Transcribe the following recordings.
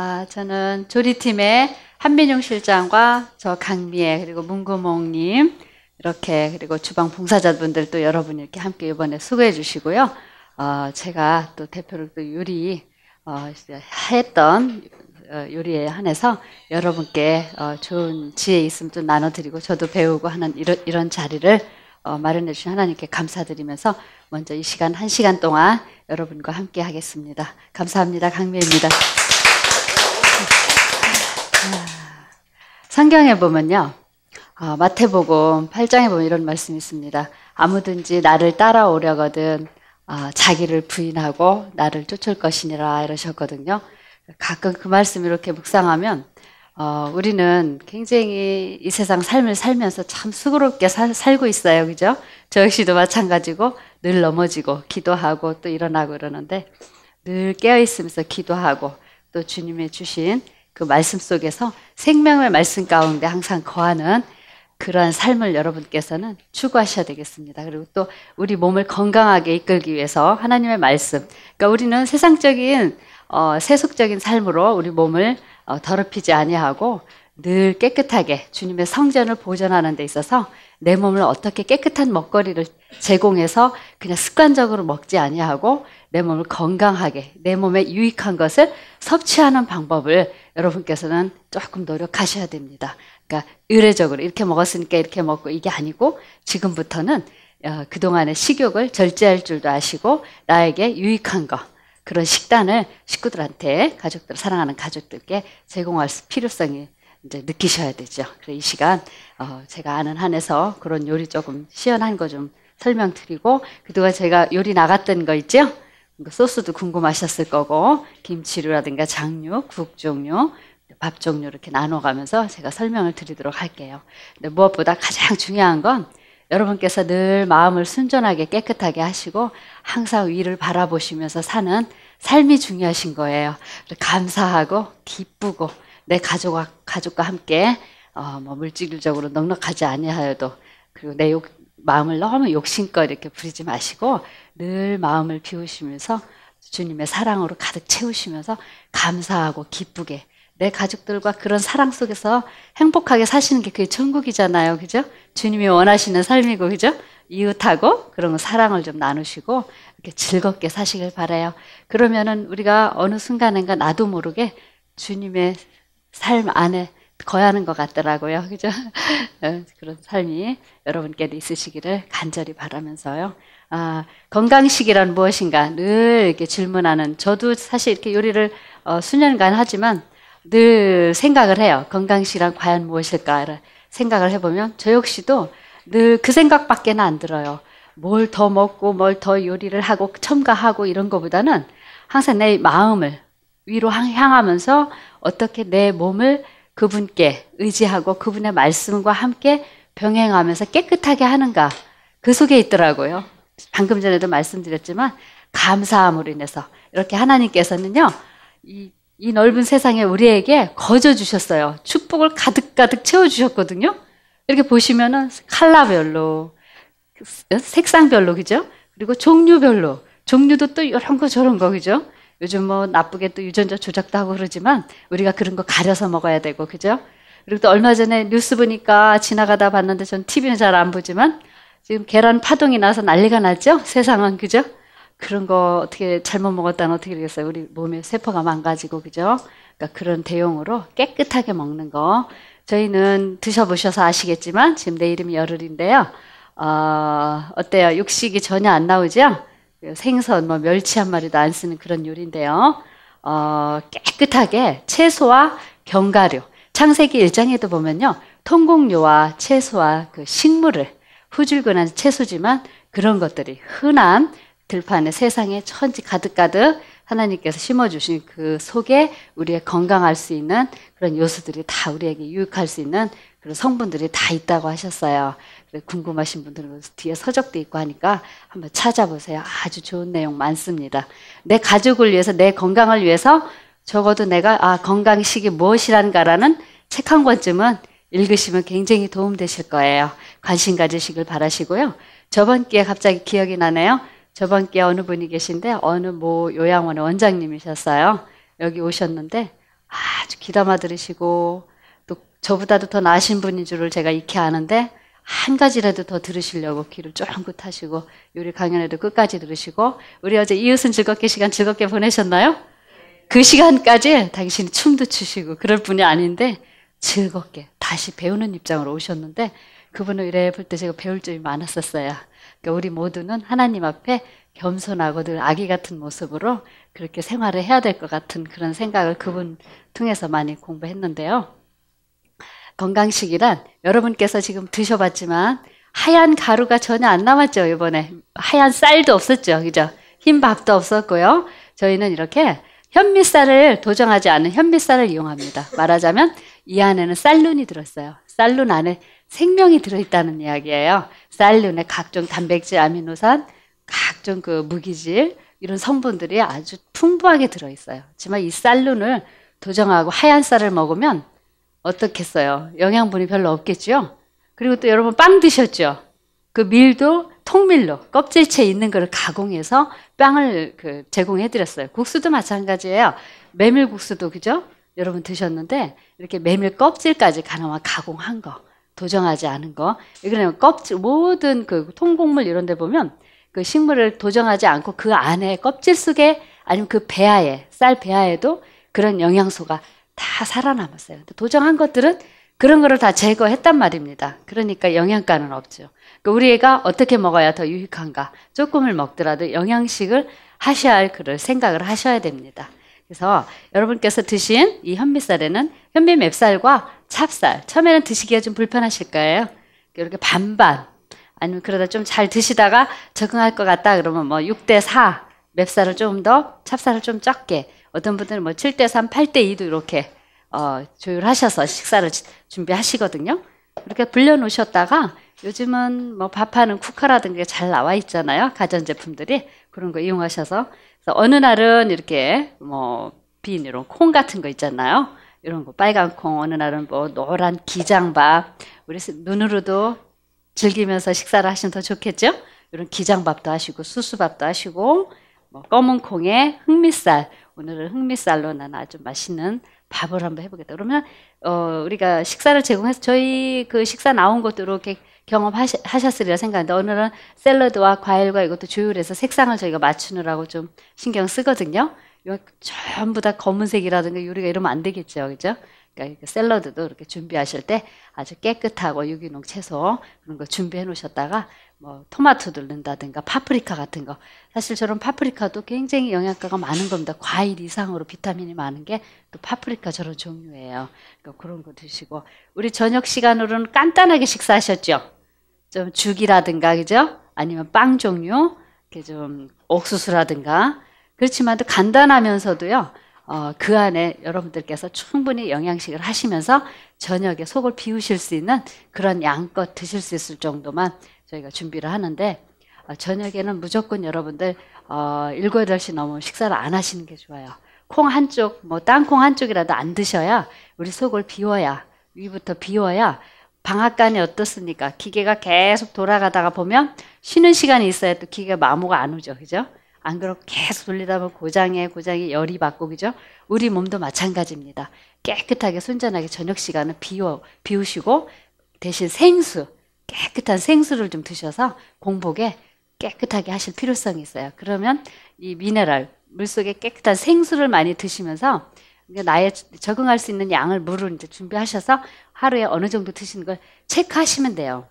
아, 저는 조리팀의 한민용 실장과 저 강미애 그리고 문구몽님 이렇게 그리고 주방 봉사자분들 또 여러분 이렇게 함께 이번에 수고해 주시고요. 어, 제가 또 대표로 또 요리 어, 했던 어, 요리에 한해서 여러분께 어, 좋은 지혜 있음 좀 나눠드리고 저도 배우고 하는 이런, 이런 자리를 어, 마련해 주신 하나님께 감사드리면서 먼저 이 시간 한 시간 동안 여러분과 함께 하겠습니다. 감사합니다. 강미애입니다. 성경에 보면요. 어, 마태복음 8장에 보면 이런 말씀이 있습니다. 아무든지 나를 따라오려거든 어, 자기를 부인하고 나를 쫓을 것이니라 이러셨거든요. 가끔 그 말씀 이렇게 묵상하면 어, 우리는 굉장히 이 세상 삶을 살면서 참 수고롭게 사, 살고 있어요. 그죠? 저 역시도 마찬가지고 늘 넘어지고 기도하고 또 일어나고 이러는데 늘 깨어있으면서 기도하고 또 주님의 주신 그 말씀 속에서 생명의 말씀 가운데 항상 거하는 그러한 삶을 여러분께서는 추구하셔야 되겠습니다. 그리고 또 우리 몸을 건강하게 이끌기 위해서 하나님의 말씀. 그러니까 우리는 세상적인 어, 세속적인 삶으로 우리 몸을 어, 더럽히지 아니하고 늘 깨끗하게 주님의 성전을 보존하는 데 있어서 내 몸을 어떻게 깨끗한 먹거리를 제공해서 그냥 습관적으로 먹지 아니하고 내 몸을 건강하게 내 몸에 유익한 것을 섭취하는 방법을 여러분께서는 조금 노력하셔야 됩니다. 그러니까 의례적으로 이렇게 먹었으니까 이렇게 먹고 이게 아니고 지금부터는 어, 그동안의 식욕을 절제할 줄도 아시고 나에게 유익한 거 그런 식단을 식구들한테 가족들 사랑하는 가족들께 제공할 필요성이 이제 느끼셔야 되죠. 그래서 이 시간 어 제가 아는 한에서 그런 요리 조금 시연한 거 좀 설명드리고 그동안 제가 요리 나갔던 거 있죠. 그러니까 소스도 궁금하셨을 거고 김치류라든가 장류, 국 종류, 밥 종류 이렇게 나눠가면서 제가 설명을 드리도록 할게요. 근데 무엇보다 가장 중요한 건 여러분께서 늘 마음을 순전하게 깨끗하게 하시고 항상 위를 바라보시면서 사는 삶이 중요하신 거예요. 감사하고 기쁘고 내 가족과 가족과 함께 어, 뭐 물질적으로 넉넉하지 아니하여도 그리고 내 욕, 마음을 너무 욕심껏 이렇게 부리지 마시고 늘 마음을 비우시면서 주님의 사랑으로 가득 채우시면서 감사하고 기쁘게 내 가족들과 그런 사랑 속에서 행복하게 사시는 게 그게 천국이잖아요. 그죠? 주님이 원하시는 삶이고, 그죠? 이웃하고 그런 사랑을 좀 나누시고 이렇게 즐겁게 사시길 바라요. 그러면은 우리가 어느 순간인가 나도 모르게 주님의 삶 안에 거하는 것 같더라고요. 그죠? 네, 그런 삶이 여러분께도 있으시기를 간절히 바라면서요. 아, 건강식이란 무엇인가 늘 이렇게 질문하는 저도 사실 이렇게 요리를 어, 수년간 하지만 늘 생각을 해요. 건강식이란 과연 무엇일까 생각을 해보면 저 역시도 늘 그 생각밖에 안 들어요. 뭘 더 먹고 뭘 더 요리를 하고 첨가하고 이런 거보다는 항상 내 마음을 위로 향하면서 어떻게 내 몸을 그분께 의지하고 그분의 말씀과 함께 병행하면서 깨끗하게 하는가 그 속에 있더라고요. 방금 전에도 말씀드렸지만 감사함으로 인해서 이렇게 하나님께서는요 이, 이 넓은 세상에 우리에게 거저 주셨어요. 축복을 가득가득 채워 주셨거든요. 이렇게 보시면은 칼라별로 색상별로 그죠? 그리고 종류별로 종류도 또 이런 거 저런 거 그죠? 요즘 뭐 나쁘게 또 유전자 조작도 하고 그러지만 우리가 그런 거 가려서 먹어야 되고 그죠? 그리고 또 얼마 전에 뉴스 보니까 지나가다 봤는데 전 TV는 잘 안 보지만 지금 계란 파동이 나서 난리가 났죠? 세상은 그죠? 그런 거 어떻게 잘못 먹었다는 어떻게 되겠어요? 우리 몸에 세포가 망가지고 그죠? 그러니까 그런 대용으로 깨끗하게 먹는 거 저희는 드셔보셔서 아시겠지만 지금 내 이름이 열흘인데요. 어, 어때요? 육식이 전혀 안 나오죠? 그 생선, 뭐 멸치 한 마리도 안 쓰는 그런 요리인데요. 어, 깨끗하게 채소와 견과류. 창세기 1장에도 보면요. 통곡류와 채소와 그 식물을 후줄근한 채소지만 그런 것들이 흔한 들판에 세상에 천지 가득가득 하나님께서 심어주신 그 속에 우리의 건강할 수 있는 그런 요소들이 다 우리에게 유익할 수 있는 그런 성분들이 다 있다고 하셨어요. 네, 궁금하신 분들은 뒤에 서적도 있고 하니까 한번 찾아보세요. 아주 좋은 내용 많습니다. 내 가족을 위해서, 내 건강을 위해서 적어도 내가 아, 건강식이 무엇이란가라는 책 한 권쯤은 읽으시면 굉장히 도움 되실 거예요. 관심 가지시길 바라시고요. 저번 기회 에 갑자기 기억이 나네요. 저번 기회 에 어느 분이 계신데 어느 모 요양원의 원장님이셨어요. 여기 오셨는데 아주 귀담아 들으시고 또 저보다도 더 나으신 분인 줄을 제가 익히 아는데 한 가지라도 더 들으시려고 귀를 쫑긋 하시고 요리 강연에도 끝까지 들으시고 우리 어제 이웃은 즐겁게 시간 즐겁게 보내셨나요? 그 시간까지 당신이 춤도 추시고 그럴 분이 아닌데 즐겁게 다시 배우는 입장으로 오셨는데 그분을 이래 볼 때 제가 배울 점이 많았었어요. 그러니까 우리 모두는 하나님 앞에 겸손하고 늘 아기 같은 모습으로 그렇게 생활을 해야 될 것 같은 그런 생각을 그분 통해서 많이 공부했는데요. 건강식이란 여러분께서 지금 드셔봤지만 하얀 가루가 전혀 안 남았죠, 이번에. 하얀 쌀도 없었죠, 그죠? 흰 밥도 없었고요. 저희는 이렇게 현미쌀을 도정하지 않은 현미쌀을 이용합니다. 말하자면 이 안에는 쌀눈이 들었어요. 쌀눈 안에 생명이 들어있다는 이야기예요. 쌀눈에 각종 단백질, 아미노산, 각종 그 무기질 이런 성분들이 아주 풍부하게 들어있어요. 하지만 이 쌀눈을 도정하고 하얀 쌀을 먹으면 어떻겠어요? 영양분이 별로 없겠죠? 그리고 또 여러분 빵 드셨죠? 그 밀도 통밀로 껍질채 있는 거를 가공해서 빵을 그 제공해 드렸어요. 국수도 마찬가지예요. 메밀국수도 그죠? 여러분 드셨는데 이렇게 메밀 껍질까지 가나마 가공한 거 도정하지 않은 거이거면 껍질 모든 그 통곡물 이런 데 보면 그 식물을 도정하지 않고 그 안에 껍질 속에 아니면 그 배아에 쌀 배아에도 그런 영양소가 다 살아남았어요. 도정한 것들은 그런 거를 다 제거했단 말입니다. 그러니까 영양가는 없죠. 그러니까 우리 애가 어떻게 먹어야 더 유익한가? 조금을 먹더라도 영양식을 하셔야 할 그를 생각을 하셔야 됩니다. 그래서 여러분께서 드신 이 현미쌀에는 현미 맵쌀과 찹쌀 처음에는 드시기가 좀 불편하실 거예요. 그러니까 이렇게 반반 아니면 그러다 좀 잘 드시다가 적응할 것 같다 그러면 뭐 6대 4 맵쌀을 좀 더 찹쌀을 좀 적게 어떤 분들은 뭐 7대 3, 8대 2도 이렇게 어, 조율하셔서 식사를 준비하시거든요. 이렇게 불려놓으셨다가 요즘은 뭐 밥하는 쿠카라든가 잘 나와 있잖아요. 가전제품들이. 그런 거 이용하셔서. 어느 날은 이렇게 뭐 빈 이런 콩 같은 거 있잖아요. 이런 거 빨간 콩, 어느 날은 뭐 노란 기장밥. 우리 눈으로도 즐기면서 식사를 하시면 더 좋겠죠? 이런 기장밥도 하시고 수수밥도 하시고 뭐 검은 콩에 흑미살 오늘은 흑미살로는 아주 맛있는 밥을 한번 해보겠다. 그러면 어, 우리가 식사를 제공해서 저희 그 식사 나온 것도 이렇게 경험하셨으리라 생각하는데 오늘은 샐러드와 과일과 이것도 조율해서 색상을 저희가 맞추느라고 좀 신경 쓰거든요. 이거 전부 다 검은색이라든가 요리가 이러면 안 되겠죠. 그죠? 그러니까 샐러드도 이렇게 준비하실 때 아주 깨끗하고 유기농 채소 그런 거 준비해 놓으셨다가 뭐 토마토를 넣는다든가 파프리카 같은 거 사실 저런 파프리카도 굉장히 영양가가 많은 겁니다. 과일 이상으로 비타민이 많은 게 또 파프리카 저런 종류예요. 그러니까 그런 거 드시고 우리 저녁 시간으로는 간단하게 식사하셨죠. 좀 죽이라든가 그죠? 아니면 빵 종류, 이렇게 좀 옥수수라든가 그렇지만 도 간단하면서도요. 어, 그 안에 여러분들께서 충분히 영양식을 하시면서 저녁에 속을 비우실 수 있는 그런 양껏 드실 수 있을 정도만 저희가 준비를 하는데 어, 저녁에는 무조건 여러분들 어, 7, 8시 넘으면 식사를 안 하시는 게 좋아요. 콩 한쪽, 뭐 땅콩 한쪽이라도 안 드셔야 우리 속을 비워야 위부터 비워야 방앗간이 어떻습니까? 기계가 계속 돌아가다가 보면 쉬는 시간이 있어야 또 기계 가 마모가 안 오죠. 그죠? 안 그러고 계속 돌리다 보면 고장에 고장에 열이 받고 그죠? 우리 몸도 마찬가지입니다. 깨끗하게 순전하게 저녁 시간을 비워 비우시고 대신 생수 깨끗한 생수를 좀 드셔서 공복에 깨끗하게 하실 필요성이 있어요. 그러면 이 미네랄 물속에 깨끗한 생수를 많이 드시면서 나의 적응할 수 있는 양을 물을 이제 준비하셔서 하루에 어느 정도 드시는 걸 체크하시면 돼요.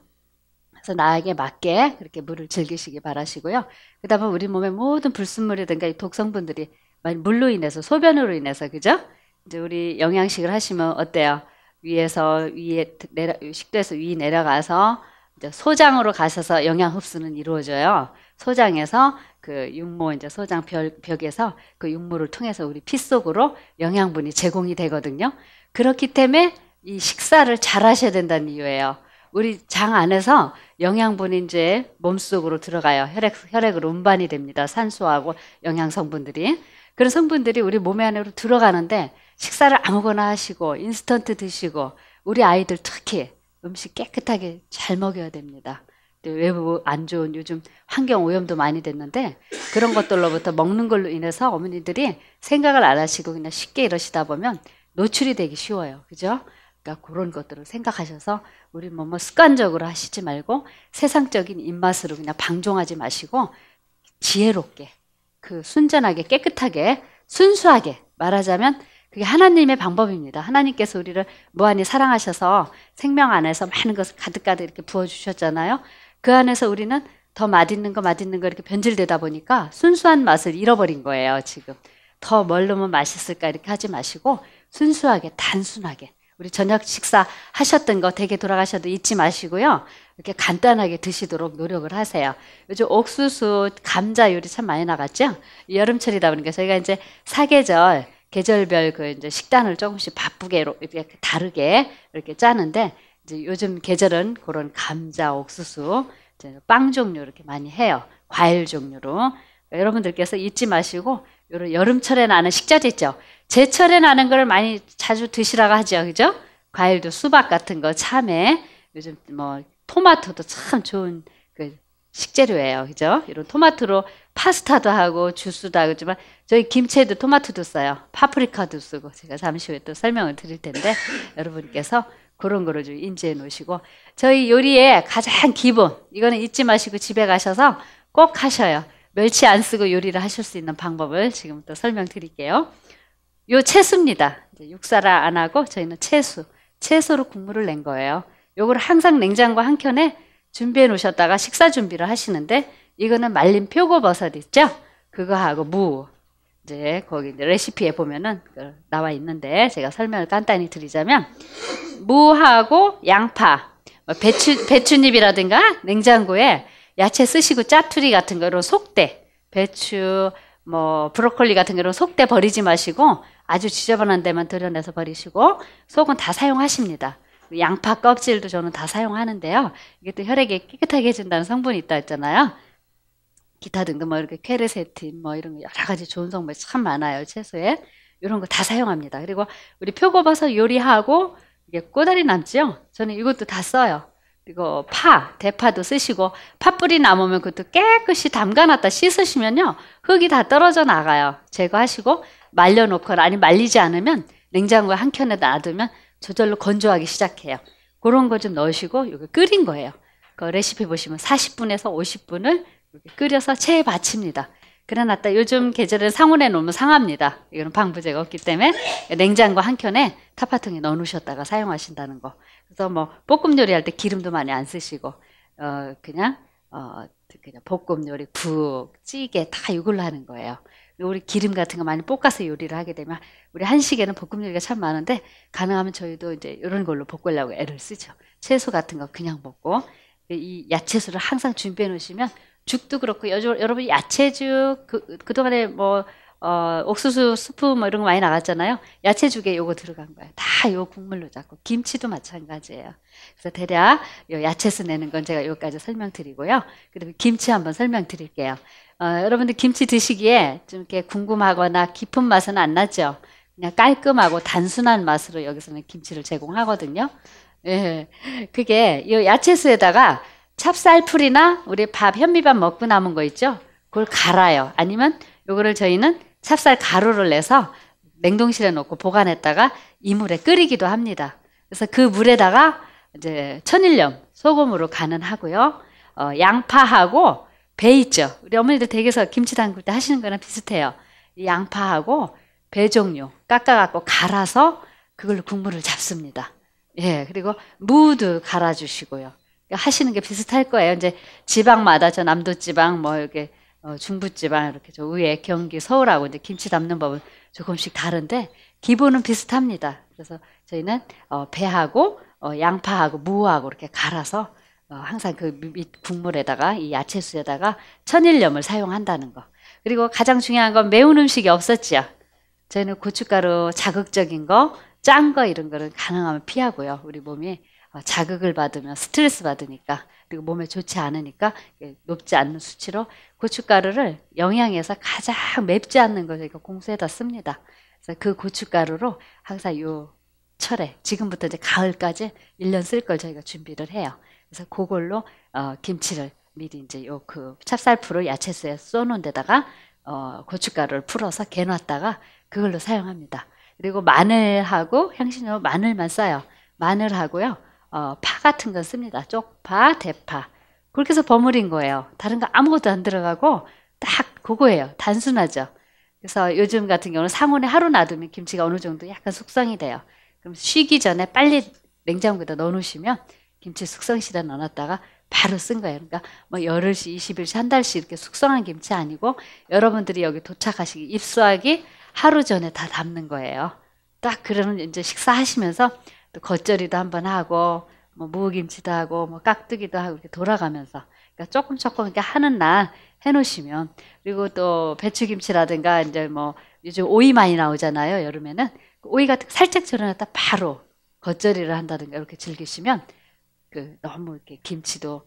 그래서 나에게 맞게 그렇게 물을 즐기시기 바라시고요. 그 다음에 우리 몸의 모든 불순물이든가 독성분들이 물로 인해서 소변으로 인해서 그죠? 이제 우리 영양식을 하시면 어때요? 위에서 위에 내려, 식도에서 위 내려가서 이제 소장으로 가셔서 영양 흡수는 이루어져요. 소장에서 그 육모 이제 소장 벽, 벽에서 그 육모를 통해서 우리 피 속으로 영양분이 제공이 되거든요. 그렇기 때문에 이 식사를 잘 하셔야 된다는 이유예요. 우리 장 안에서 영양분이 이제 몸속으로 들어가요. 혈액, 혈액으로 운반이 됩니다. 산소하고 영양 성분들이. 그런 성분들이 우리 몸 안으로 들어가는데 식사를 아무거나 하시고 인스턴트 드시고 우리 아이들 특히 음식 깨끗하게 잘 먹여야 됩니다. 외부 안 좋은 요즘 환경 오염도 많이 됐는데 그런 것들로부터 먹는 걸로 인해서 어머니들이 생각을 안 하시고 그냥 쉽게 이러시다 보면 노출이 되기 쉬워요. 그죠? 그러니까 그런 것들을 생각하셔서 우리 뭐뭐 뭐 습관적으로 하시지 말고 세상적인 입맛으로 그냥 방종하지 마시고 지혜롭게 그 순전하게 깨끗하게 순수하게 말하자면 그게 하나님의 방법입니다. 하나님께서 우리를 무한히 사랑하셔서 생명 안에서 많은 것을 가득가득 이렇게 부어주셨잖아요. 그 안에서 우리는 더 맛있는 거 맛있는 거 이렇게 변질되다 보니까 순수한 맛을 잃어버린 거예요, 지금. 더 뭘로면 뭐 맛있을까 이렇게 하지 마시고 순수하게 단순하게 우리 저녁 식사 하셨던 거 되게 돌아가셔도 잊지 마시고요. 이렇게 간단하게 드시도록 노력을 하세요. 요즘 옥수수, 감자 요리 참 많이 나갔죠? 여름철이다 보니까 저희가 이제 사계절, 계절별 그 이제 식단을 조금씩 바쁘게 이렇게 다르게 이렇게 짜는데 이제 요즘 계절은 그런 감자, 옥수수, 이제 빵 종류 이렇게 많이 해요. 과일 종류로. 여러분들께서 잊지 마시고 요런 여름철에 나는 식자재 있죠. 제철에 나는 걸 많이 자주 드시라고 하죠. 그죠? 과일도 수박 같은 거, 참외, 요즘 뭐 토마토도 참 좋은 그 식재료예요. 그죠? 이런 토마토로 파스타도 하고 주스도 하고 지만 저희 김치에도 토마토도 써요. 파프리카도 쓰고 제가 잠시 후에 또 설명을 드릴 텐데 여러분께서 그런 거를 좀 인지해 놓으시고 저희 요리에 가장 기본 이거는 잊지 마시고 집에 가셔서 꼭 하셔요. 멸치 안 쓰고 요리를 하실 수 있는 방법을 지금부터 설명드릴게요. 요 채수입니다. 육사라 안 하고 저희는 채수, 채소로 국물을 낸 거예요. 요거를 항상 냉장고 한 켠에 준비해 놓으셨다가 식사 준비를 하시는데 이거는 말린 표고버섯 있죠? 그거하고 무 이제 거기 레시피에 보면은 나와 있는데 제가 설명을 간단히 드리자면 무하고 양파, 뭐 배추 배추잎이라든가 냉장고에 야채 쓰시고 짜투리 같은 거로 속대 배추 뭐 브로콜리 같은 거로 속대 버리지 마시고 아주 지저분한 데만 들여내서 버리시고 속은 다 사용하십니다. 양파 껍질도 저는 다 사용하는데요. 이게 또 혈액이 깨끗하게 해준다는 성분이 있다 했잖아요. 기타 등등 뭐 이렇게 퀘르세틴 뭐 이런 여러 가지 좋은 성분이 참 많아요. 채소에 이런 거 다 사용합니다. 그리고 우리 표고버섯 요리하고 이게 꼬다리 남지요. 저는 이것도 다 써요. 그리고 파, 대파도 쓰시고 파뿌리 남으면 그것도 깨끗이 담가놨다 씻으시면요 흙이 다 떨어져 나가요. 제거하시고 말려놓거나 아니 말리지 않으면 냉장고 한 켠에 놔두면 저절로 건조하기 시작해요. 그런 거 좀 넣으시고 여거 끓인 거예요. 그 레시피 보시면 40분에서 50분을 끓여서 체에 받칩니다. 그래놨다 요즘 계절은 상온에 놓으면 상합니다. 이거는 방부제가 없기 때문에 냉장고 한 켠에 타파통에 넣어놓으셨다가 사용하신다는 거. 그래서 뭐 볶음 요리할 때 기름도 많이 안 쓰시고 어 그냥 어 그냥 볶음 요리, 국, 찌개 다 이걸로 하는 거예요. 요리 기름 같은 거 많이 볶아서 요리를 하게 되면 우리 한식에는 볶음 요리가 참 많은데 가능하면 저희도 이제 이런 걸로 볶으려고 애를 쓰죠. 채소 같은 거 그냥 먹고이 야채수를 항상 준비해 놓으시면 죽도 그렇고 여러분 야채죽 그, 그동안에 뭐 어, 옥수수 수프 뭐 이런 거 많이 나갔잖아요. 야채죽에 요거 들어간 거예요. 다 요 국물로 잡고 김치도 마찬가지예요. 그래서 대략 요 야채수 내는 건 제가 요까지 설명드리고요. 그리고 김치 한번 설명드릴게요. 어, 여러분들 김치 드시기에 좀 이렇게 궁금하거나 깊은 맛은 안 나죠. 그냥 깔끔하고 단순한 맛으로 여기서는 김치를 제공하거든요. 예, 그게 이 야채수에다가 찹쌀풀이나 우리 밥 현미밥 먹고 남은 거 있죠. 그걸 갈아요. 아니면 요거를 저희는 찹쌀 가루를 내서 냉동실에 넣고 보관했다가 이물에 끓이기도 합니다. 그래서 그 물에다가 이제 천일염 소금으로 간은 하고요. 어, 양파하고 배 있죠. 우리 어머니들 댁에서 김치 담글 때 하시는 거랑 비슷해요. 양파하고 배 종류 깎아갖고 갈아서 그걸로 국물을 잡습니다. 예, 그리고 무도 갈아주시고요. 그러니까 하시는 게 비슷할 거예요. 이제 지방마다 저 남도 지방 뭐 이렇게 어, 중부 지방 이렇게 저 위에 경기 서울하고 이제 김치 담는 법은 조금씩 다른데 기본은 비슷합니다. 그래서 저희는 어, 배하고 어, 양파하고 무하고 이렇게 갈아서 어, 항상 그 국물에다가 이 야채수에다가 천일염을 사용한다는 거. 그리고 가장 중요한 건 매운 음식이 없었지요. 저희는 고춧가루 자극적인 거, 짠 거 이런 거는 가능하면 피하고요. 우리 몸이 어, 자극을 받으면 스트레스 받으니까 그리고 몸에 좋지 않으니까 예, 높지 않는 수치로 고춧가루를 영양에서 가장 맵지 않는 거 저희가 공수에다 씁니다. 그래서 그 고춧가루로 항상 요 철에 지금부터 이제 가을까지 1년 쓸 걸 저희가 준비를 해요. 그래서 그걸로 어, 김치를 미리 이제 요 그 찹쌀풀을 야채스에 쏘는 데다가 어, 고춧가루를 풀어서 개놨다가 그걸로 사용합니다. 그리고 마늘하고 향신료 마늘만 써요. 마늘하고요. 어, 파 같은 건 씁니다. 쪽파, 대파. 그렇게 해서 버무린 거예요. 다른 거 아무것도 안 들어가고 딱 그거예요. 단순하죠. 그래서 요즘 같은 경우는 상온에 하루 놔두면 김치가 어느 정도 약간 숙성이 돼요. 그럼 쉬기 전에 빨리 냉장고에다 넣어놓으시면 김치 숙성실에 넣어놨다가 바로 쓴 거예요. 그러니까 뭐 열흘씩, 이십일씩, 한 달씩 이렇게 숙성한 김치 아니고 여러분들이 여기 도착하시기, 입수하기 하루 전에 다 담는 거예요. 딱 그러는 이제 식사하시면서 또 겉절이도 한번 하고 뭐 무김치도 하고 뭐 깍두기도 하고 이렇게 돌아가면서 그러니까 조금 조금 이렇게 하는 날 해놓으시면 그리고 또 배추김치라든가 이제 뭐 요즘 오이 많이 나오잖아요 여름에는 그 오이 같은 살짝 절여놨다 바로 겉절이를 한다든가 이렇게 즐기시면 그 너무 이렇게 김치도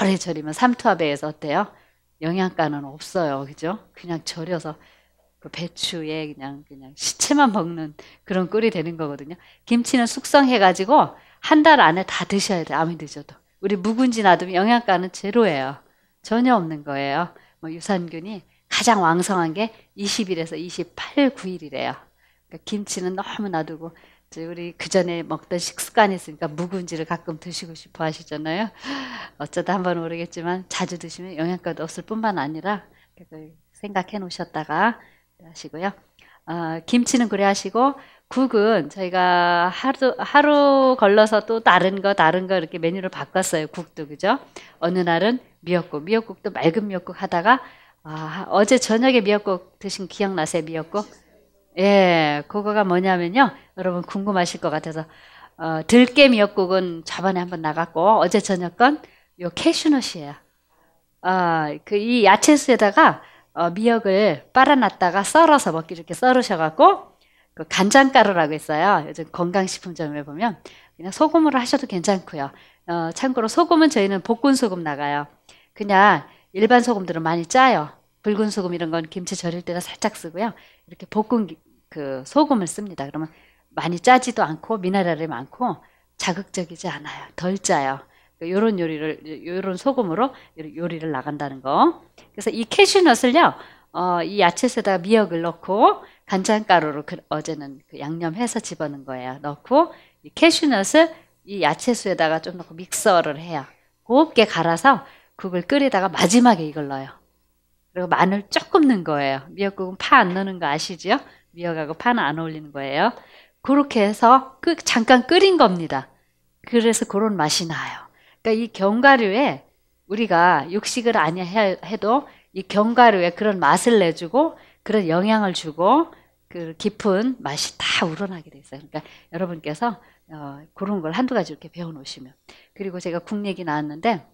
오래 절이면 삼투압에서 어때요? 영양가는 없어요, 그죠? 그냥 절여서 그 배추에 그냥 그냥 시체만 먹는 그런 꿀이 되는 거거든요. 김치는 숙성해가지고 한 달 안에 다 드셔야 돼. 아무리 드셔도 우리 묵은지 놔두면 영양가는 제로예요. 전혀 없는 거예요. 뭐 유산균이 가장 왕성한 게 20일에서 28, 9일이래요. 그러니까 김치는 너무 놔두고 우리 그 전에 먹던 식습관이있으니까 묵은지를 가끔 드시고 싶어 하시잖아요. 어쩌다 한번 모르겠지만 자주 드시면 영양가도 없을 뿐만 아니라 그걸 생각해 놓으셨다가 하시고요. 어, 김치는 그래 하시고 국은 저희가 하루 하루 걸러서 또 다른 거 다른 거 이렇게 메뉴를 바꿨어요. 국도 그죠? 어느 날은 미역국, 미역국도 맑은 미역국 하다가 아, 어제 저녁에 미역국 드신 기억나세요? 미역국? 예, 그거가 뭐냐면요. 여러분 궁금하실 것 같아서 어, 들깨 미역국은 저번에 한번 나갔고 어제 저녁 건 요 캐슈넛이에요. 아, 어, 그이 야채수에다가 어, 미역을 빨아놨다가 썰어서 먹기 이렇게 썰으셔갖고 그 간장가루라고 있어요. 요즘 건강식품점에 보면 그냥 소금으로 하셔도 괜찮고요. 어, 참고로 소금은 저희는 볶은 소금 나가요. 그냥 일반 소금들은 많이 짜요. 붉은 소금 이런 건 김치 절일 때가 살짝 쓰고요. 이렇게 볶은 그 소금을 씁니다. 그러면 많이 짜지도 않고 미네랄이 많고 자극적이지 않아요. 덜 짜요. 그 요런 요리를 요런 소금으로 요리를 나간다는 거. 그래서 이 캐슈넛을요. 어, 이 야채에다가 미역을 넣고 간장가루로 그, 어제는 그 양념해서 집어넣은 거예요. 넣고 이 캐슈넛을 이 야채수에다가 좀 넣고 믹서를 해요. 곱게 갈아서 국을 끓이다가 마지막에 이걸 넣어요. 그리고 마늘 조금 넣은 거예요. 미역국은 파 안 넣는 거 아시죠? 미역하고 파안 어울리는 거예요. 그렇게 해서 그 잠깐 끓인 겁니다. 그래서 그런 맛이 나요. 그러니까 이 견과류에 우리가 육식을 아니 해도 이 견과류에 그런 맛을 내주고 그런 영향을 주고 그 깊은 맛이 다 우러나게 돼 있어요. 그러니까 여러분께서 어, 그런 걸 한두 가지 이렇게 배워 놓으시면 그리고 제가 국 얘기 나왔는데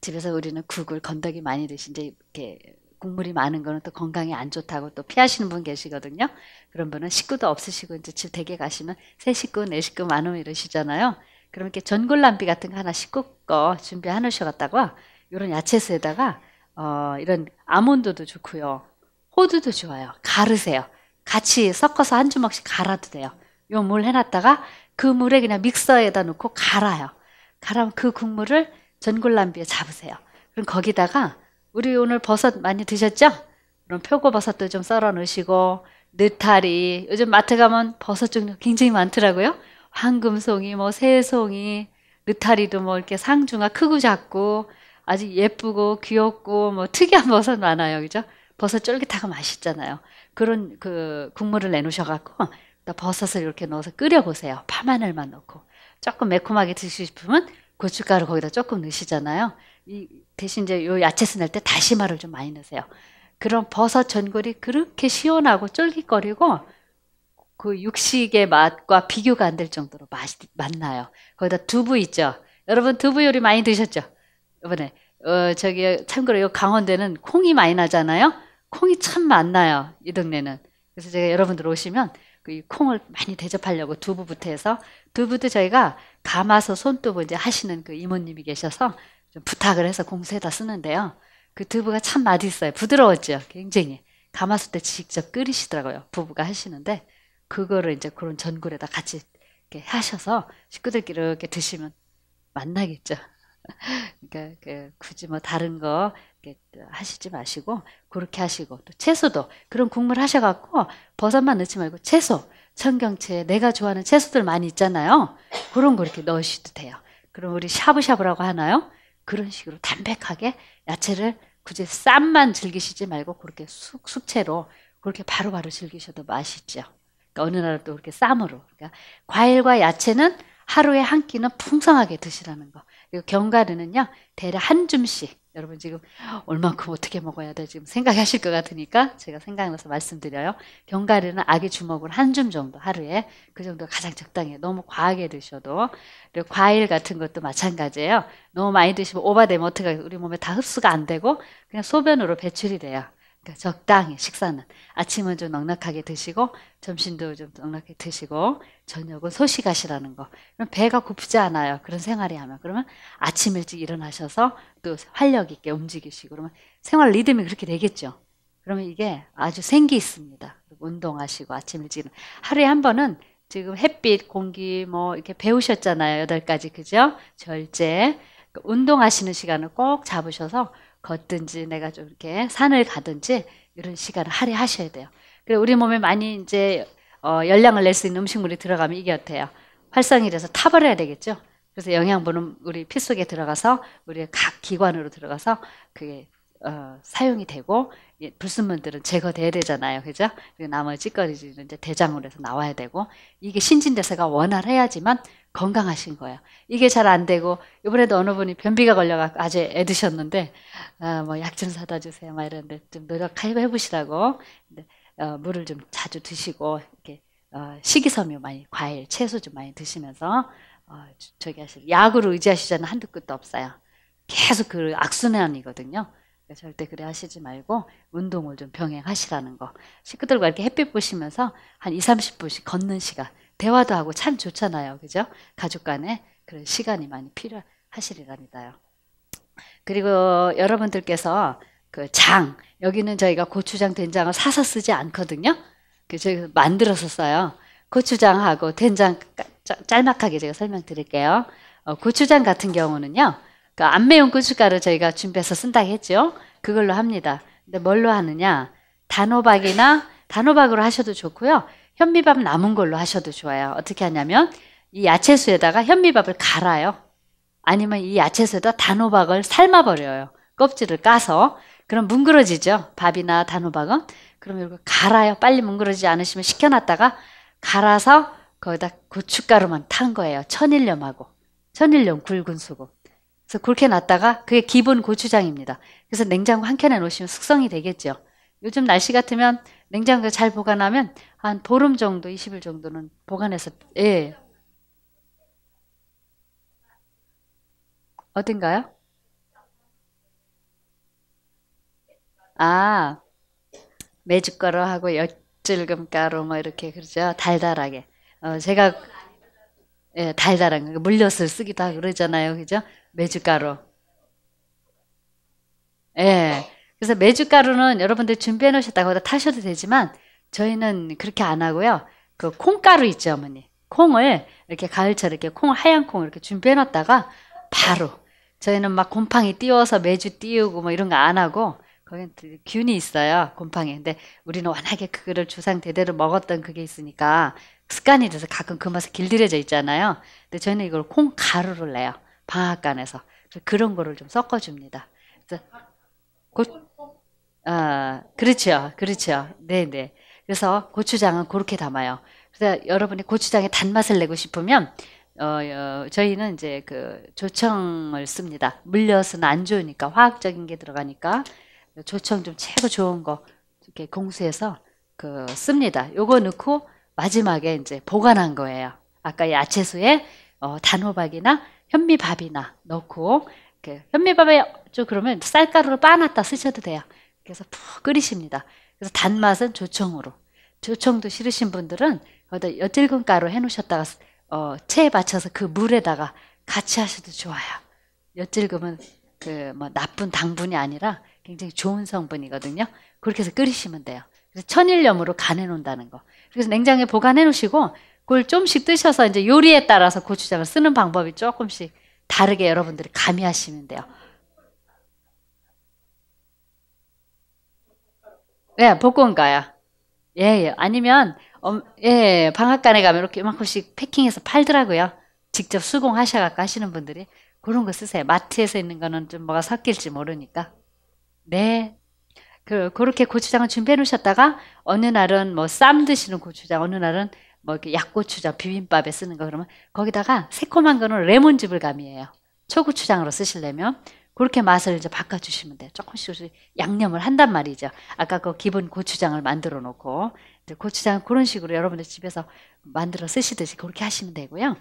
집에서 우리는 국을 건더기 많이 드신 이제 이렇게 국물이 많은 거는 또 건강에 안 좋다고 또 피하시는 분 계시거든요. 그런 분은 식구도 없으시고 이제 집 대개 가시면 세 식구, 네 식구 많으면 이러시잖아요. 그럼 이렇게 전골남비 같은 거 하나 식구 거준비하놓셔갖다가 이런 야채수에다가 어, 이런 아몬드도 좋고요. 호두도 좋아요. 가르세요. 같이 섞어서 한 주먹씩 갈아도 돼요. 요 물 해놨다가 그 물에 그냥 믹서에다 놓고 갈아요. 갈아면 그 국물을 전골남비에 잡으세요. 그럼 거기다가 우리 오늘 버섯 많이 드셨죠? 그럼 표고버섯도 좀 썰어 넣으시고 느타리 요즘 마트 가면 버섯 종류 굉장히 많더라고요. 황금송이 뭐 새송이 느타리도 뭐 이렇게 상중하 크고 작고 아주 예쁘고 귀엽고 뭐 특이한 버섯 많아요. 그죠? 버섯 쫄깃하고 맛있잖아요. 그런 그 국물을 내놓으셔 갖고 버섯을 이렇게 넣어서 끓여 보세요. 파마늘만 넣고 조금 매콤하게 드시고 싶으면 고춧가루 거기다 조금 넣으시잖아요. 이 대신 이제 요 야채 쓰낼 때 다시마를 좀 많이 넣으세요. 그럼 버섯 전골이 그렇게 시원하고 쫄깃거리고 그 육식의 맛과 비교가 안 될 정도로 맛이 맛나요. 거기다 두부 있죠. 여러분 두부 요리 많이 드셨죠? 이번에 어 저기 참고로 요강원대는 콩이 많이 나잖아요. 콩이 참 많나요. 이 동네는. 그래서 제가 여러분들 오시면 그 이 콩을 많이 대접하려고 두부부터 해서 두부도 저희가 감아서 손두부 이제 하시는 그 이모님이 계셔서 좀 부탁을 해서 공수에다 쓰는데요. 그 두부가 참 맛있어요. 부드러웠죠. 굉장히. 감았을 때 직접 끓이시더라고요. 부부가 하시는데 그거를 이제 그런 전골에다 같이 이렇게 하셔서 식구들끼리 이렇게 드시면 만나겠죠. 그러니까 그 굳이 뭐 다른 거 그렇게 하시지 마시고 그렇게 하시고 또 채소도 그런 국물 하셔갖고 버섯만 넣지 말고 채소 청경채 내가 좋아하는 채소들 많이 있잖아요 그런 거 이렇게 넣으셔도 돼요 그럼 우리 샤브샤브라고 하나요? 그런 식으로 담백하게 야채를 굳이 쌈만 즐기시지 말고 그렇게 숙, 숙채로 그렇게 바로바로 바로 즐기셔도 맛있죠 그러니까 어느 날또 그렇게 쌈으로 그러니까 과일과 야채는 하루에 한 끼는 풍성하게 드시라는 거 그리고 견과류는요 대략 한 줌씩 여러분 지금 얼마큼 어떻게 먹어야 돼 지금 생각하실 것 같으니까 제가 생각나서 말씀드려요. 견과류는 아기 주먹을 한 줌 정도 하루에 그 정도 가장 적당해요. 너무 과하게 드셔도 그리고 과일 같은 것도 마찬가지예요. 너무 많이 드시면 오바되면 어떻게 우리 몸에 다 흡수가 안 되고 그냥 소변으로 배출이 돼요. 그러니까 적당히 식사는 아침은 좀 넉넉하게 드시고 점심도 좀 넉넉하게 드시고 저녁은 소식하시라는 거. 그럼 배가 고프지 않아요. 그런 생활이 하면 그러면 아침 일찍 일어나셔서 또 활력 있게 움직이시고 그러면 생활 리듬이 그렇게 되겠죠. 그러면 이게 아주 생기 있습니다. 운동하시고 아침 일찍 하루에 한 번은 지금 햇빛, 공기 뭐 이렇게 배우셨잖아요. 여덟 가지 그죠? 절제. 그러니까 운동하시는 시간을 꼭 잡으셔서 걷든지 내가 좀 이렇게 산을 가든지 이런 시간을 할애하셔야 돼요. 그래 우리 몸에 많이 이제 어, 열량을 낼 수 있는 음식물이 들어가면 이게 어때요? 활성이 돼서 타버려야 되겠죠. 그래서 영양분은 우리 피 속에 들어가서 우리의 각 기관으로 들어가서 그게 어, 사용이 되고 예, 불순물들은 제거돼야 되잖아요, 그죠? 그리고 나머지 찌꺼리지은 이제 대장으로 해서 나와야 되고 이게 신진대사가 원활해야지만 건강하신 거예요. 이게 잘 안 되고 이번에도 어느 분이 변비가 걸려가지고 아재 애 드셨는데 어, 뭐약 좀 사다 주세요, 막 이러는데 좀 노력해 보시라고 근데, 어, 물을 좀 자주 드시고 이렇게 어, 식이섬유 많이 과일, 채소 좀 많이 드시면서 어, 저기 하실 약으로 의지하시자는 한두 끝도 없어요. 계속 그 악순환이거든요. 그러니까 절대 그래 하시지 말고 운동을 좀 병행하시라는 거. 식구들과 이렇게 햇빛 보시면서 한 2, 30분씩 걷는 시간. 대화도 하고 참 좋잖아요. 그죠? 가족 간에 그런 시간이 많이 필요하시리랍니다요. 그리고 여러분들께서 그 장, 여기는 저희가 고추장, 된장을 사서 쓰지 않거든요. 그래서 만들어서 써요. 고추장하고 된장 짤막하게 제가 설명드릴게요. 어, 고추장 같은 경우는요. 그안 매운 고춧가루 저희가 준비해서 쓴다고 했죠. 그걸로 합니다. 근데 뭘로 하느냐? 단호박이나 단호박으로 하셔도 좋고요. 현미밥 남은 걸로 하셔도 좋아요. 어떻게 하냐면 이 야채수에다가 현미밥을 갈아요. 아니면 이 야채수에다 단호박을 삶아버려요. 껍질을 까서. 그럼 뭉그러지죠. 밥이나 단호박은. 그럼 이렇게 갈아요. 빨리 뭉그러지지 않으시면 식혀놨다가 갈아서 거기다 고춧가루만 탄 거예요. 천일염하고. 천일염 굵은 수고 그래서 그렇게 놨다가 그게 기본 고추장입니다. 그래서 냉장고 한 켠에 놓으시면 숙성이 되겠죠. 요즘 날씨 같으면 냉장고잘 보관하면 한 보름 정도, 20일 정도는 보관해서 예. 어딘가요? 아, 메주가루하고 엿질금가루 뭐 이렇게 그러죠. 달달하게. 어, 제가 예, 달달한 거 물엿을 쓰기도 하고 그러잖아요. 그죠? 메주가루. 예. 그래서 메주가루는 여러분들 준비해 놓으셨다고 해서 타셔도 되지만 저희는 그렇게 안 하고요. 그 콩가루 있죠, 어머니. 콩을 이렇게 가을철 이렇게 콩 하얀 콩을 이렇게 준비해 놨다가 바로 저희는 막 곰팡이 띄워서 매주 띄우고 뭐 이런 거 안 하고 거긴 균이 있어요 곰팡이 근데 우리는 워낙에 그거를 주상 대대로 먹었던 그게 있으니까 습관이 돼서 가끔 그 맛에 길들여져 있잖아요. 근데 저희는 이걸 콩 가루를 내요. 방앗간에서 그런 거를 좀 섞어줍니다. 그래서 고, 아 그렇죠, 그렇죠. 네, 네. 그래서 고추장은 그렇게 담아요. 그래서 여러분이 고추장의 단맛을 내고 싶으면 어, 어, 저희는 이제 그 조청을 씁니다. 물엿은 안 좋으니까 화학적인 게 들어가니까 조청 좀 최고 좋은 거 이렇게 공수해서 그 씁니다. 요거 넣고 마지막에 이제 보관한 거예요. 아까 야채수에 어, 단호박이나 현미밥이나 넣고 그 현미밥에 좀 그러면 쌀가루를 빠놨다 쓰셔도 돼요. 그래서 푹 끓이십니다. 그래서 단맛은 조청으로. 조청도 싫으신 분들은 어디 엿질근 가루 해놓으셨다가 어, 체에 받쳐서그 물에다가 같이 하셔도 좋아요. 엿질금은 그 뭐 나쁜 당분이 아니라 굉장히 좋은 성분이거든요. 그렇게 해서 끓이시면 돼요. 그래서 천일염으로 간해 놓는다는 거. 그래서 냉장에 보관해 놓으시고 그걸 좀씩 뜨셔서 이제 요리에 따라서 고추장을 쓰는 방법이 조금씩 다르게 여러분들이 가미하시면 돼요. 예, 복권가야. 예, 예. 아니면 엄, 예, 예, 예. 방앗간에 가면 이렇게 이만큼씩 패킹해서 팔더라고요. 직접 수공하셔갖고 하시는 분들이 그런 거 쓰세요. 마트에서 있는 거는 좀 뭐가 섞일지 모르니까. 네. 그, 그렇게 고추장을 준비해 놓으셨다가 어느 날은 뭐 쌈 드시는 고추장, 어느 날은 뭐 이렇게 약고추장 비빔밥에 쓰는 거 그러면 거기다가 새콤한 거는 레몬즙을 감이에요. 초고추장으로 쓰시려면 그렇게 맛을 이제 바꿔주시면 돼요. 조금씩 조금씩 양념을 한단 말이죠. 아까 그 기본 고추장을 만들어 놓고 고추장 그런 식으로 여러분들 집에서 만들어 쓰시듯이 그렇게 하시면 되고요.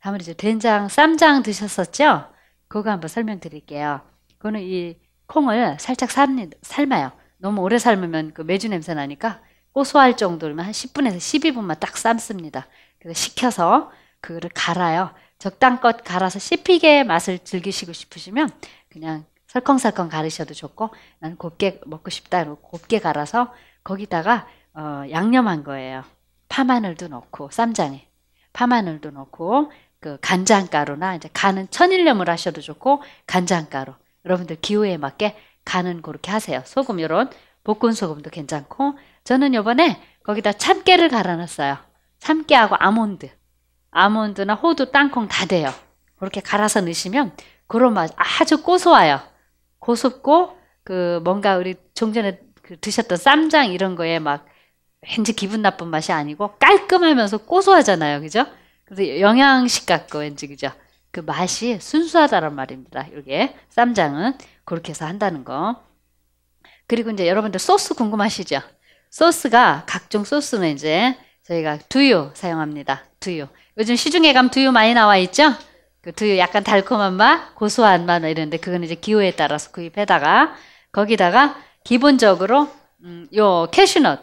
다음으로 이제 된장, 쌈장 드셨었죠? 그거 한번 설명드릴게요. 그거는 이 콩을 살짝 삶, 삶아요. 너무 오래 삶으면 그 매주 냄새 나니까 고소할 정도면 한 10분에서 12분만 딱 삶습니다. 그래서 식혀서 그거를 갈아요. 적당껏 갈아서 씹히게 맛을 즐기시고 싶으시면 그냥 설컹설컹 갈으셔도 좋고 나는 곱게 먹고 싶다 이러고 곱게 갈아서 거기다가 어, 양념한 거예요. 파마늘도 넣고 쌈장에 파마늘도 넣고 그 간장가루나 이제 간은 천일염을 하셔도 좋고 간장가루 여러분들 기호에 맞게 간은 그렇게 하세요. 소금 요런 볶은 소금도 괜찮고 저는 요번에 거기다 참깨를 갈아놨어요. 참깨하고 아몬드 아몬드나 호두, 땅콩 다 돼요. 그렇게 갈아서 넣으시면 그런 맛 아주 고소해요. 고소고 그 뭔가 우리 종전에 그 드셨던 쌈장 이런 거에 막 왠지 기분 나쁜 맛이 아니고 깔끔하면서 고소하잖아요. 그죠? 그래서 영양식 같고 왠지 그죠? 그 맛이 순수하다는 말입니다. 이게 쌈장은 그렇게 해서 한다는 거. 그리고 이제 여러분들 소스 궁금하시죠? 소스가 각종 소스는 이제 저희가 두유 사용합니다. 두유. 요즘 시중에 가면 두유 많이 나와 있죠? 그 두유 약간 달콤한 맛, 고소한 맛 뭐 이런데 그건 이제 기호에 따라서 구입해다가 거기다가 기본적으로 음, 요 캐슈넛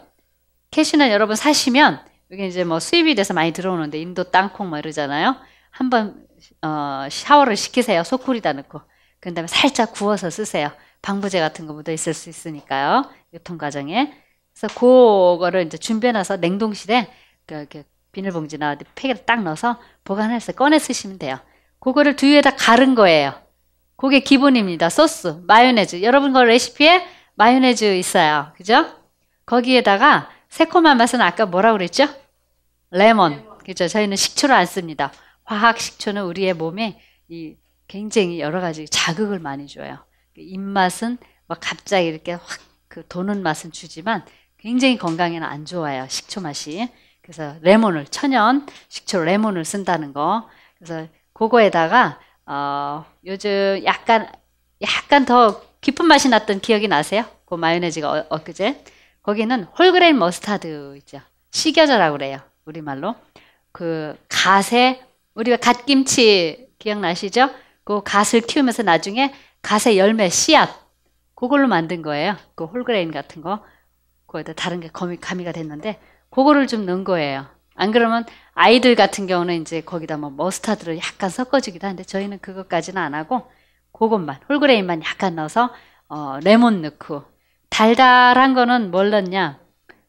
캐슈넛 여러분 사시면 이게 이제 뭐 수입이 돼서 많이 들어오는데 인도 땅콩 뭐 이러잖아요. 한번 어, 샤워를 시키세요. 소쿠리다 넣고. 그런 다음에 살짝 구워서 쓰세요. 방부제 같은 거 묻어 있을 수 있으니까요. 유통 과정에. 그래서 그거를 이제 준비해놔서 냉동실에 그 이렇게 비닐봉지나 팩에 딱 넣어서 보관해서 꺼내 쓰시면 돼요. 그거를 두유에다 갈은 거예요. 그게 기본입니다. 소스, 마요네즈. 여러분 거 레시피에 마요네즈 있어요. 그죠? 거기에다가 새콤한 맛은 아까 뭐라고 그랬죠? 레몬. 레몬. 그죠? 저희는 식초를 안 씁니다. 화학 식초는 우리의 몸에 이 굉장히 여러 가지 자극을 많이 줘요. 입맛은 막 뭐 갑자기 이렇게 확 그 도는 맛은 주지만 굉장히 건강에는 안 좋아요. 식초 맛이. 그래서 레몬을 천연 식초 레몬을 쓴다는 거. 그래서 그거에다가 어, 요즘 약간 약간 더 깊은 맛이 났던 기억이 나세요? 그 마요네즈가 어, 엊그제 거기는 홀그레인 머스타드 있죠. 식여자라고 그래요. 우리말로. 그 갓에 우리가 갓김치 기억나시죠? 그 갓을 키우면서 나중에 갓의 열매 씨앗 그걸로 만든 거예요. 그 홀그레인 같은 거 거기다 다른 게 거미, 가미가 됐는데 그거를 좀 넣은 거예요. 안 그러면 아이들 같은 경우는 이제 거기다 뭐 머스타드를 약간 섞어주기도 하는데 저희는 그것까지는 안 하고 그것만 홀그레인만 약간 넣어서 어, 레몬 넣고 달달한 거는 뭘 넣냐?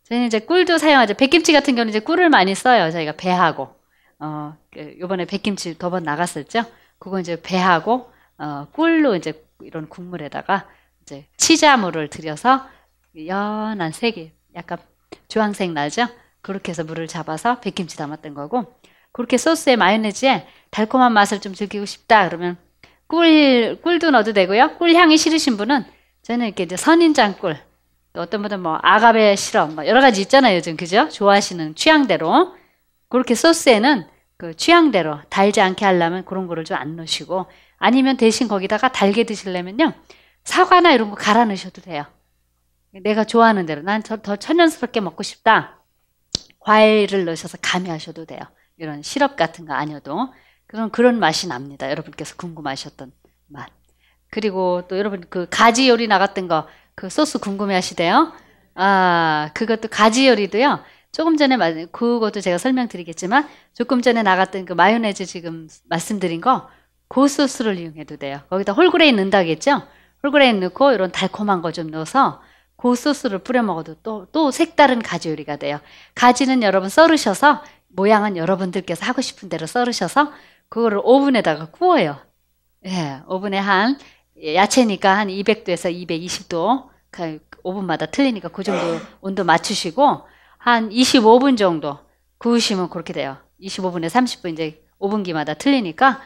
저희는 이제 꿀도 사용하죠. 백김치 같은 경우는 이제 꿀을 많이 써요. 저희가 배하고 어, 그 요번에 백김치 더번 나갔었죠. 그거 이제 배하고 어, 꿀로 이제 이런 국물에다가 이제 치자물을 들여서 연한 색이 약간 주황색 나죠? 그렇게 해서 물을 잡아서 백김치 담았던 거고 그렇게 소스에 마요네즈에 달콤한 맛을 좀 즐기고 싶다 그러면 꿀 꿀도 넣어도 되고요. 꿀 향이 싫으신 분은 저는 이렇게 이제 선인장 꿀 어떤 분은 뭐 아가베 시럽 뭐 여러 가지 있잖아요 요즘 그죠? 좋아하시는 취향대로 그렇게 소스에는 그 취향대로 달지 않게 하려면 그런 거를 좀 안 넣으시고 아니면 대신 거기다가 달게 드시려면요 사과나 이런 거 갈아 넣으셔도 돼요. 내가 좋아하는 대로 난 더 천연스럽게 먹고 싶다. 과일을 넣으셔서 가미하셔도 돼요. 이런 시럽 같은 거 아니어도 그런 그런 맛이 납니다. 여러분께서 궁금하셨던 맛. 그리고 또 여러분 그 가지 요리 나갔던 거 그 소스 궁금해하시대요. 아 그것도 가지 요리도요. 조금 전에 그것도 제가 설명드리겠지만 조금 전에 나갔던 그 마요네즈 지금 말씀드린 거고 그 소스를 이용해도 돼요. 거기다 홀그레인 넣는다겠죠? 홀그레인 넣고 이런 달콤한 거 좀 넣어서 고 그 소스를 뿌려 먹어도 또, 또 색다른 가지 요리가 돼요. 가지는 여러분 썰으셔서 모양은 여러분들께서 하고 싶은 대로 썰으셔서 그거를 오븐에다가 구워요. 예, 오븐에 한 야채니까 한 200도에서 220도 그 오븐마다 틀리니까 그 정도 온도 맞추시고 한 25분 정도 구우시면 그렇게 돼요. 25분에 30분 이제 5분기마다 틀리니까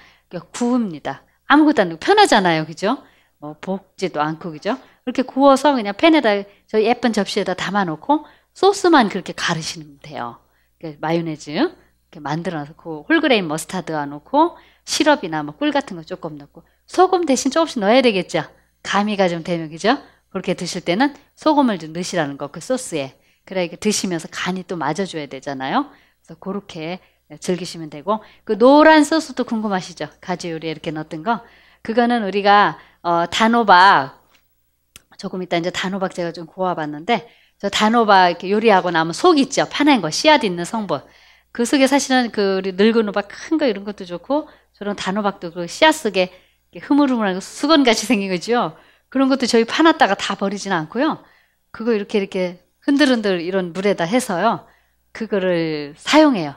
구웁니다. 아무것도 안 넣고 편하잖아요. 그죠? 뭐 볶지도 않고 그죠? 그렇게 구워서 그냥 팬에다 저 예쁜 접시에다 담아놓고 소스만 그렇게 가르시면 돼요. 그 마요네즈 이렇게 만들어서 그 홀그레인 머스타드 넣고 시럽이나 뭐 꿀 같은 거 조금 넣고 소금 대신 조금씩 넣어야 되겠죠. 가미가 좀 되면 그죠? 그렇게 드실 때는 소금을 좀 넣으시라는 거 그 소스에 그래 이게 드시면서 간이 또 맞아줘야 되잖아요. 그래서 그렇게 즐기시면 되고 그 노란 소스도 궁금하시죠? 가지 요리에 이렇게 넣었던 거 그거는 우리가 어, 단호박 조금 이따 이제 단호박 제가 좀 고아봤는데 저 단호박 이렇게 요리하고 나면 속 있죠 파낸 거 씨앗 있는 성분 그 속에 사실은 그 우리 늙은 호박 큰 거 이런 것도 좋고 저런 단호박도 그 씨앗 속에 흐물흐물한고 수건같이 생긴 거죠 그런 것도 저희 파놨다가 다 버리진 않고요 그거 이렇게 이렇게 흔들흔들 이런 물에다 해서요. 그거를 사용해요.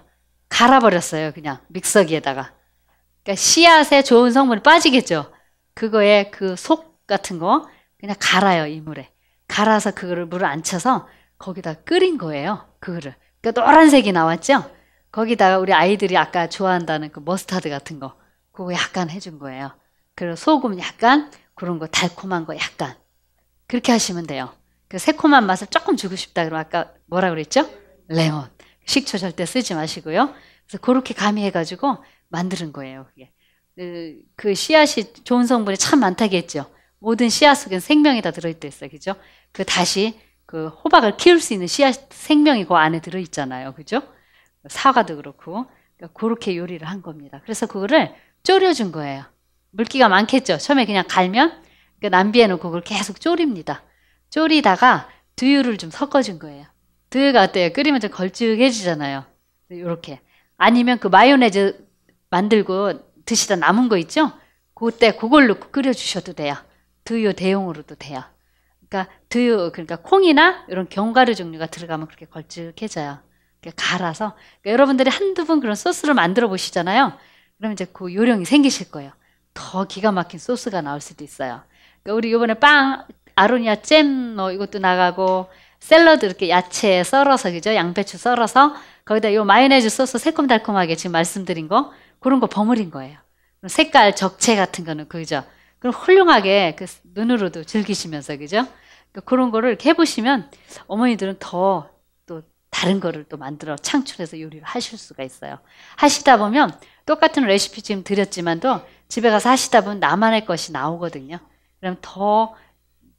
갈아버렸어요. 그냥 믹서기에다가. 그러니까 씨앗에 좋은 성분이 빠지겠죠. 그거에 그 속 같은 거 그냥 갈아요. 이 물에. 갈아서 그거를 물을 안 쳐서 거기다 끓인 거예요. 그거를. 그러니까 노란색이 나왔죠. 거기다가 우리 아이들이 아까 좋아한다는 그 머스타드 같은 거 그거 약간 해준 거예요. 그리고 소금 약간 그런 거 달콤한 거 약간 그렇게 하시면 돼요. 그 새콤한 맛을 조금 주고 싶다 그러면 아까 뭐라 그랬죠? 레몬. 식초 절대 쓰지 마시고요. 그래서 그렇게 가미해가지고 만드는 거예요. 그게. 그, 그 씨앗이 좋은 성분이 참 많다겠죠. 모든 씨앗 속엔 생명이 다 들어있어요. 그죠? 그 다시 그 호박을 키울 수 있는 씨앗 생명이 그 안에 들어있잖아요. 그죠? 사과도 그렇고. 그러니까 그렇게 요리를 한 겁니다. 그래서 그거를 졸여준 거예요. 물기가 많겠죠. 처음에 그냥 갈면 그러 남비해놓고 그걸 계속 졸입니다. 졸이다가 두유를 좀 섞어준 거예요. 두유가 어때요? 끓이면 좀 걸쭉해지잖아요. 이렇게. 아니면 그 마요네즈 만들고 드시다 남은 거 있죠? 그때 그걸 로 끓여주셔도 돼요. 두유 대용으로도 돼요. 그러니까 두유, 그러니까 콩이나 이런 견과류 종류가 들어가면 그렇게 걸쭉해져요. 갈아서 그러니까 여러분들이 한두 번 그런 소스를 만들어 보시잖아요. 그러면 이제 그 요령이 생기실 거예요. 더 기가 막힌 소스가 나올 수도 있어요. 그러니까 우리 이번에 빵 아로니아 잼뭐 이것도 나가고 샐러드 이렇게 야채 썰어서 그죠? 양배추 썰어서 거기다 요 마요네즈 소스 새콤달콤하게 지금 말씀드린 거 그런 거 버무린 거예요. 색깔 적체 같은 거는 그죠? 그럼 훌륭하게 그 눈으로도 즐기시면서 그죠? 그러니까 그런 거를 이렇게 해보시면 어머니들은 더 또 다른 거를 또 만들어 창출해서 요리를 하실 수가 있어요. 하시다 보면 똑같은 레시피 지금 드렸지만도 집에 가서 하시다 보면 나만의 것이 나오거든요. 그럼 더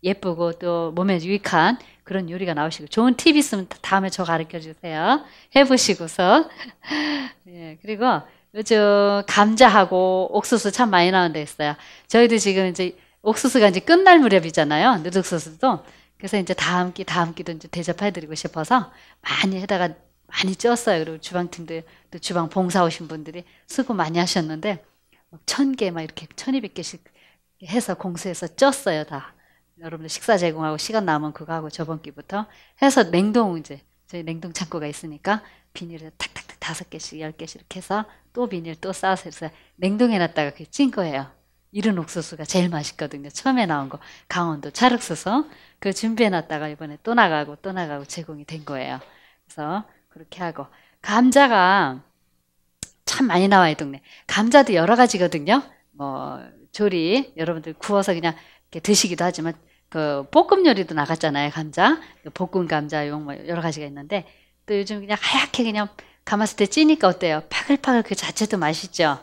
예쁘고 또 몸에 유익한 그런 요리가 나오시고 좋은 팁 있으면 다음에 저 가르쳐 주세요. 해보시고서 예, 그리고 요즘 감자하고 옥수수 참 많이 나온데있어요 저희도 지금 이제 옥수수가 이제 끝날 무렵이잖아요. 누룩소스도 그래서 이제 다음 기, 다음 기도 이제 대접해드리고 싶어서 많이 해다가 많이 쪘어요. 그리고 주방팀들 또 주방 봉사 오신 분들이 수고 많이 하셨는데 천 개 막 이렇게 천이백 개씩 해서 공수해서 쪘어요 다. 여러분들 식사 제공하고 시간 남은 그거 하고 저번 기부터 해서 냉동 이제 저희 냉동 창고가 있으니까 비닐을 탁탁탁 다섯 개씩 열 개씩 이렇게 해서 또 비닐 또 싸서 해서 냉동해 놨다가 그게 찐 거예요. 이른 옥수수가 제일 맛있거든요. 처음에 나온 거 강원도 찰흙수수 그 준비해 놨다가 이번에 또 나가고 또 나가고 제공이 된 거예요. 그래서 그렇게 하고 감자가 참 많이 나와요 동네. 감자도 여러 가지거든요. 뭐 조리 여러분들 구워서 그냥 드시기도 하지만 그 볶음 요리도 나갔잖아요 감자 그 볶음 감자용 뭐 여러 가지가 있는데 또 요즘 그냥 하얗게 그냥 감았을 때 찌니까 어때요 파글파글 그 자체도 맛있죠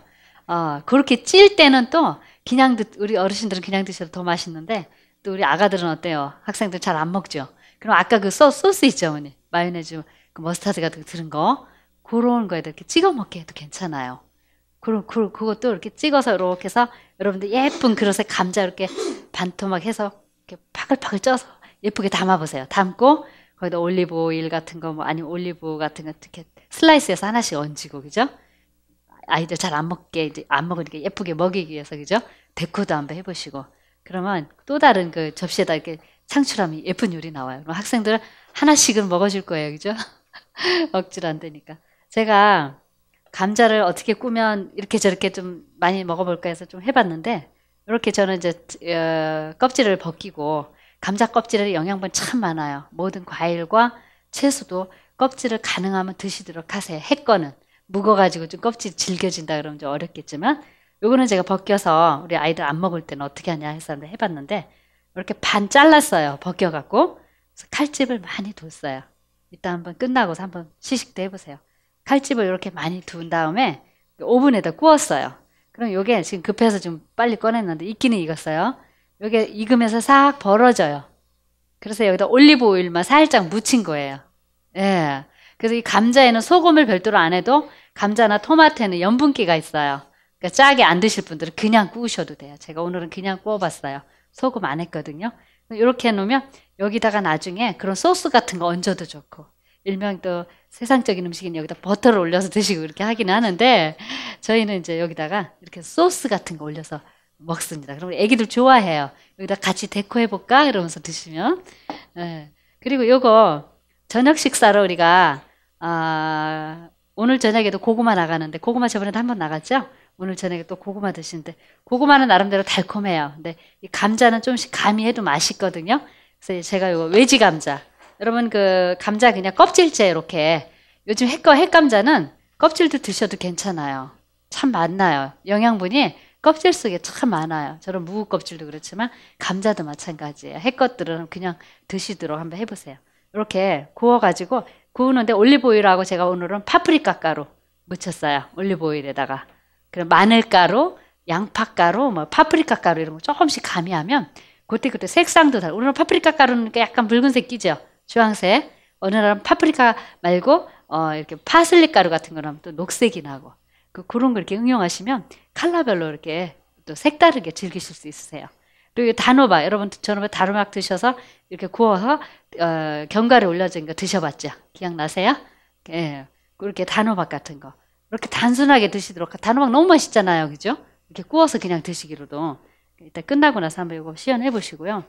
어 그렇게 찔 때는 또 그냥 드, 우리 어르신들은 그냥 드셔도 더 맛있는데 또 우리 아가들은 어때요 학생들 잘 안 먹죠 그럼 아까 그 소, 소스 있죠 어머니 마요네즈 그 머스타드 같은 거 들은 거 그런 거에다 이렇게 찍어 먹게 해도 괜찮아요 그럼 그, 그것도 이렇게 찍어서 이렇게 해서 여러분들 예쁜 그릇에 감자 이렇게 반토막 해서 이렇게 파글파글 쪄서 예쁘게 담아보세요. 담고 거기다 올리브 오일 같은 거 뭐 아니면 올리브 같은 거 이렇게 슬라이스해서 하나씩 얹고 그죠? 아이들 잘 안 먹게 이제 안 먹으니까 예쁘게 먹이기 위해서 그죠? 데코도 한번 해보시고 그러면 또 다른 그 접시에다 이렇게 창출하면 예쁜 요리 나와요. 그럼 학생들은 하나씩은 먹어줄 거예요, 그죠? 억지로 안 되니까. 제가 감자를 어떻게 꾸면 이렇게 저렇게 좀 많이 먹어볼까 해서 좀 해봤는데 이렇게 저는 이제 어, 껍질을 벗기고 감자 껍질에 영양분 참 많아요. 모든 과일과 채소도 껍질을 가능하면 드시도록 하세요. 해거는 묵어가지고 좀 껍질 질겨진다 그러면 좀 어렵겠지만 요거는 제가 벗겨서 우리 아이들 안 먹을 때는 어떻게 하냐 해서 해봤는데 이렇게 반 잘랐어요. 벗겨갖고 그래서 칼집을 많이 뒀어요. 이따 한번 끝나고 서 한번 시식도 해보세요. 칼집을 이렇게 많이 둔 다음에 오븐에다 구웠어요. 그럼 요게 지금 급해서 좀 빨리 꺼냈는데 익기는 익었어요. 요게 익으면서 싹 벌어져요. 그래서 여기다 올리브 오일만 살짝 묻힌 거예요. 예. 그래서 이 감자에는 소금을 별도로 안 해도 감자나 토마토에는 염분기가 있어요. 그러니까 짜게 안 드실 분들은 그냥 구우셔도 돼요. 제가 오늘은 그냥 구워봤어요. 소금 안 했거든요. 이렇게 해놓으면 여기다가 나중에 그런 소스 같은 거 얹어도 좋고 일명 또 세상적인 음식인 여기다 버터를 올려서 드시고 이렇게 하긴 하는데 저희는 이제 여기다가 이렇게 소스 같은 거 올려서 먹습니다. 그럼 애기들 좋아해요. 여기다 같이 데코해 볼까 이러면서 드시면. 네. 그리고 요거 저녁 식사로 우리가 아, 오늘 저녁에도 고구마 나가는데 고구마 저번에도 한 번 나갔죠? 오늘 저녁에 또 고구마 드시는데 고구마는 나름대로 달콤해요. 근데 이 감자는 좀씩 감이 해도 맛있거든요. 그래서 제가 이거 외지 감자 여러분 그 감자 그냥 껍질째 이렇게 요즘 핵과 핵감자는 껍질도 드셔도 괜찮아요. 참 많나요? 영양분이 껍질 속에 참 많아요. 저런 무 껍질도 그렇지만 감자도 마찬가지예요. 핵것들은 그냥 드시도록 한번 해보세요. 이렇게 구워가지고 구우는데 올리브오일하고 제가 오늘은 파프리카 가루 묻혔어요. 올리브오일에다가 그럼 마늘가루, 양파가루, 뭐 파프리카 가루 이런 거 조금씩 가미하면 그때 그때 색상도 다. 오늘 은 파프리카 가루는 약간 붉은색 끼죠. 주황색. 어느 날은 파프리카 말고 어, 이렇게 파슬리 가루 같은 거라면 또 녹색이 나고 그, 그런 걸 이렇게 응용하시면 칼라별로 이렇게 또 색다르게 즐기실 수 있으세요. 그리고 단호박 여러분 저놈의 뭐 단호박 드셔서 이렇게 구워서 어, 견과류 올려진 거 드셔봤죠? 기억나세요? 예, 그렇게 단호박 같은 거 이렇게 단순하게 드시도록 단호박 너무 맛있잖아요, 그죠? 이렇게 구워서 그냥 드시기로도 일단 끝나고 나서 한번 이거 시연해 보시고요.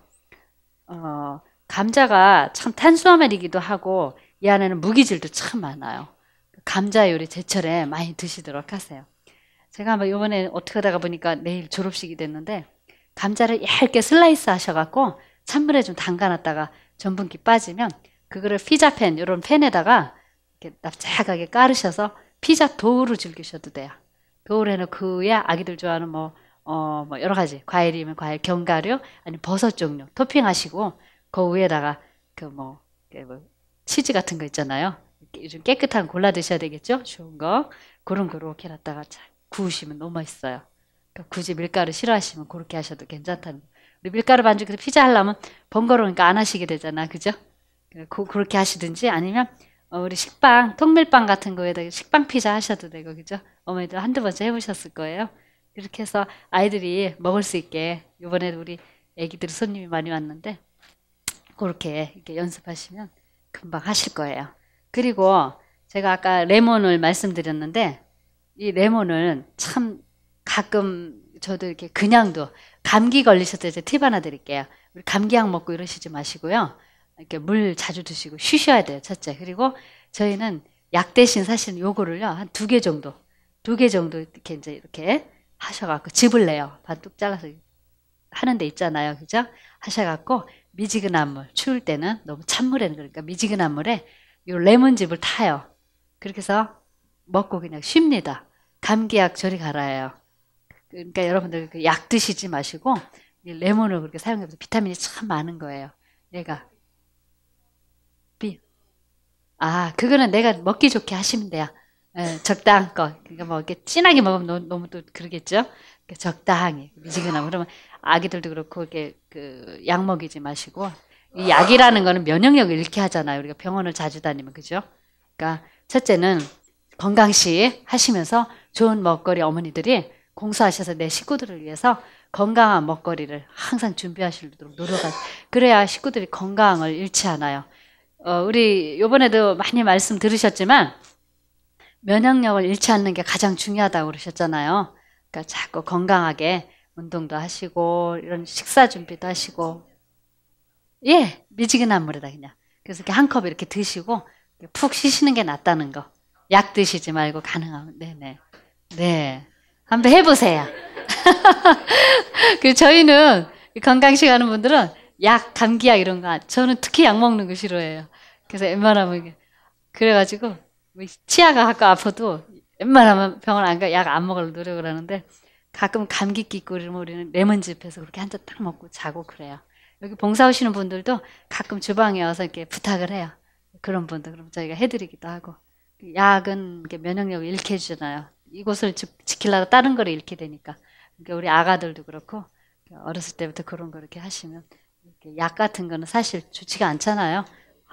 어, 감자가 참 탄수화물이기도 하고 이 안에는 무기질도 참 많아요. 감자 요리 제철에 많이 드시도록 하세요. 제가 한번 뭐 이번에 어떻게 하다가 보니까 내일 졸업식이 됐는데 감자를 얇게 슬라이스 하셔갖고 찬물에 좀 담가놨다가 전분기 빠지면 그거를 피자팬 이런 팬에다가 이렇게 납작하게 깔으셔서 피자 도우로 즐기셔도 돼요. 도우를 해 그야 아기들 좋아하는 뭐, 어, 뭐 여러 가지 과일이면 과일, 견과류 아니면 버섯 종류 토핑하시고 그 위에다가 그뭐 그 뭐 치즈 같은 거 있잖아요. 요 깨끗한 골라 드셔야 되겠죠? 좋은 거. 그런 거 이렇게 놨다가 구우시면 너무 맛있어요. 그러니까 굳이 밀가루 싫어하시면 그렇게 하셔도 괜찮다는 우리 밀가루 반죽에서 피자 하려면 번거로우니까 안 하시게 되잖아. 그죠? 그, 그렇게 하시든지 아니면 어, 우리 식빵, 통밀빵 같은 거에다가 식빵 피자 하셔도 되고, 그죠? 어머니도 한두 번째 해보셨을 거예요. 이렇게 해서 아이들이 먹을 수 있게, 이번에 도 우리 애기들 손님이 많이 왔는데, 그렇게 이렇게 연습하시면 금방 하실 거예요. 그리고 제가 아까 레몬을 말씀드렸는데 이 레몬은 참 가끔 저도 이렇게 그냥도 감기 걸리셨을 때팁 하나 드릴게요. 우리 감기약 먹고 이러시지 마시고요. 이렇게 물 자주 드시고 쉬셔야 돼요. 첫째. 그리고 저희는 약 대신 사실 요거를요. 한 두 개 정도. 두 개 정도 이렇게 이제 이렇게 하셔갖고 즙을 내요. 반뚝 잘라서 하는 데 있잖아요. 그죠? 하셔갖고 미지근한 물, 추울 때는 너무 찬물에는 그러니까 미지근한 물에 요 레몬즙을 타요. 그렇게 해서 먹고 그냥 쉽니다. 감기약 저리 갈아요. 그러니까 여러분들 그 약 드시지 마시고 이 레몬을 그렇게 사용해서 비타민이 참 많은 거예요. 얘가 B. 아, 그거는 내가 먹기 좋게 하시면 돼요. 에, 예, 적당껏. 그러니까 뭐 이렇게 진하게 먹으면 너무, 너무 또 그러겠죠. 적당히 미지근하고 그러면 아기들도 그렇고 이렇게 그약 먹이지 마시고 이 약이라는 거는 면역력을 잃게 하잖아요. 우리가 병원을 자주 다니면 그죠? 그러니까 첫째는 건강식 하시면서 좋은 먹거리 어머니들이 공수하셔서 내 식구들을 위해서 건강한 먹거리를 항상 준비하시도록 노력하 세요 그래야 식구들이 건강을 잃지 않아요. 어, 우리 요번에도 많이 말씀 들으셨지만 면역력을 잃지 않는 게 가장 중요하다고 그러셨잖아요. 그러니까 자꾸 건강하게 운동도 하시고 이런 식사 준비도 하시고 예 미지근한 물에다 그냥 그래서 이렇게 한컵 이렇게 드시고 푹 쉬시는 게 낫다는 거. 약 드시지 말고 가능하면 네네 네 한번 해보세요. 그 저희는 건강식 하는 분들은 약 감기약 이런 거 저는 특히 약 먹는 거 싫어해요. 그래서 웬만하면 그래가지고 뭐 치아가 아까 아파도 웬만하면 병원 안 가 약 안 먹을 노력을 하는데 가끔 감기 끼고 우리는 레몬즙해서 그렇게 한 잔 딱 먹고 자고 그래요. 여기 봉사 하시는 분들도 가끔 주방에 와서 이렇게 부탁을 해요. 그런 분들 그럼 저희가 해드리기도 하고 약은 면역력을 잃게 해주잖아요. 이곳을 지키려다 다른 거를 잃게 되니까 그러니까 우리 아가들도 그렇고 그러니까 어렸을 때부터 그런 걸 이렇게 하시면 이렇게 약 같은 거는 사실 좋지가 않잖아요.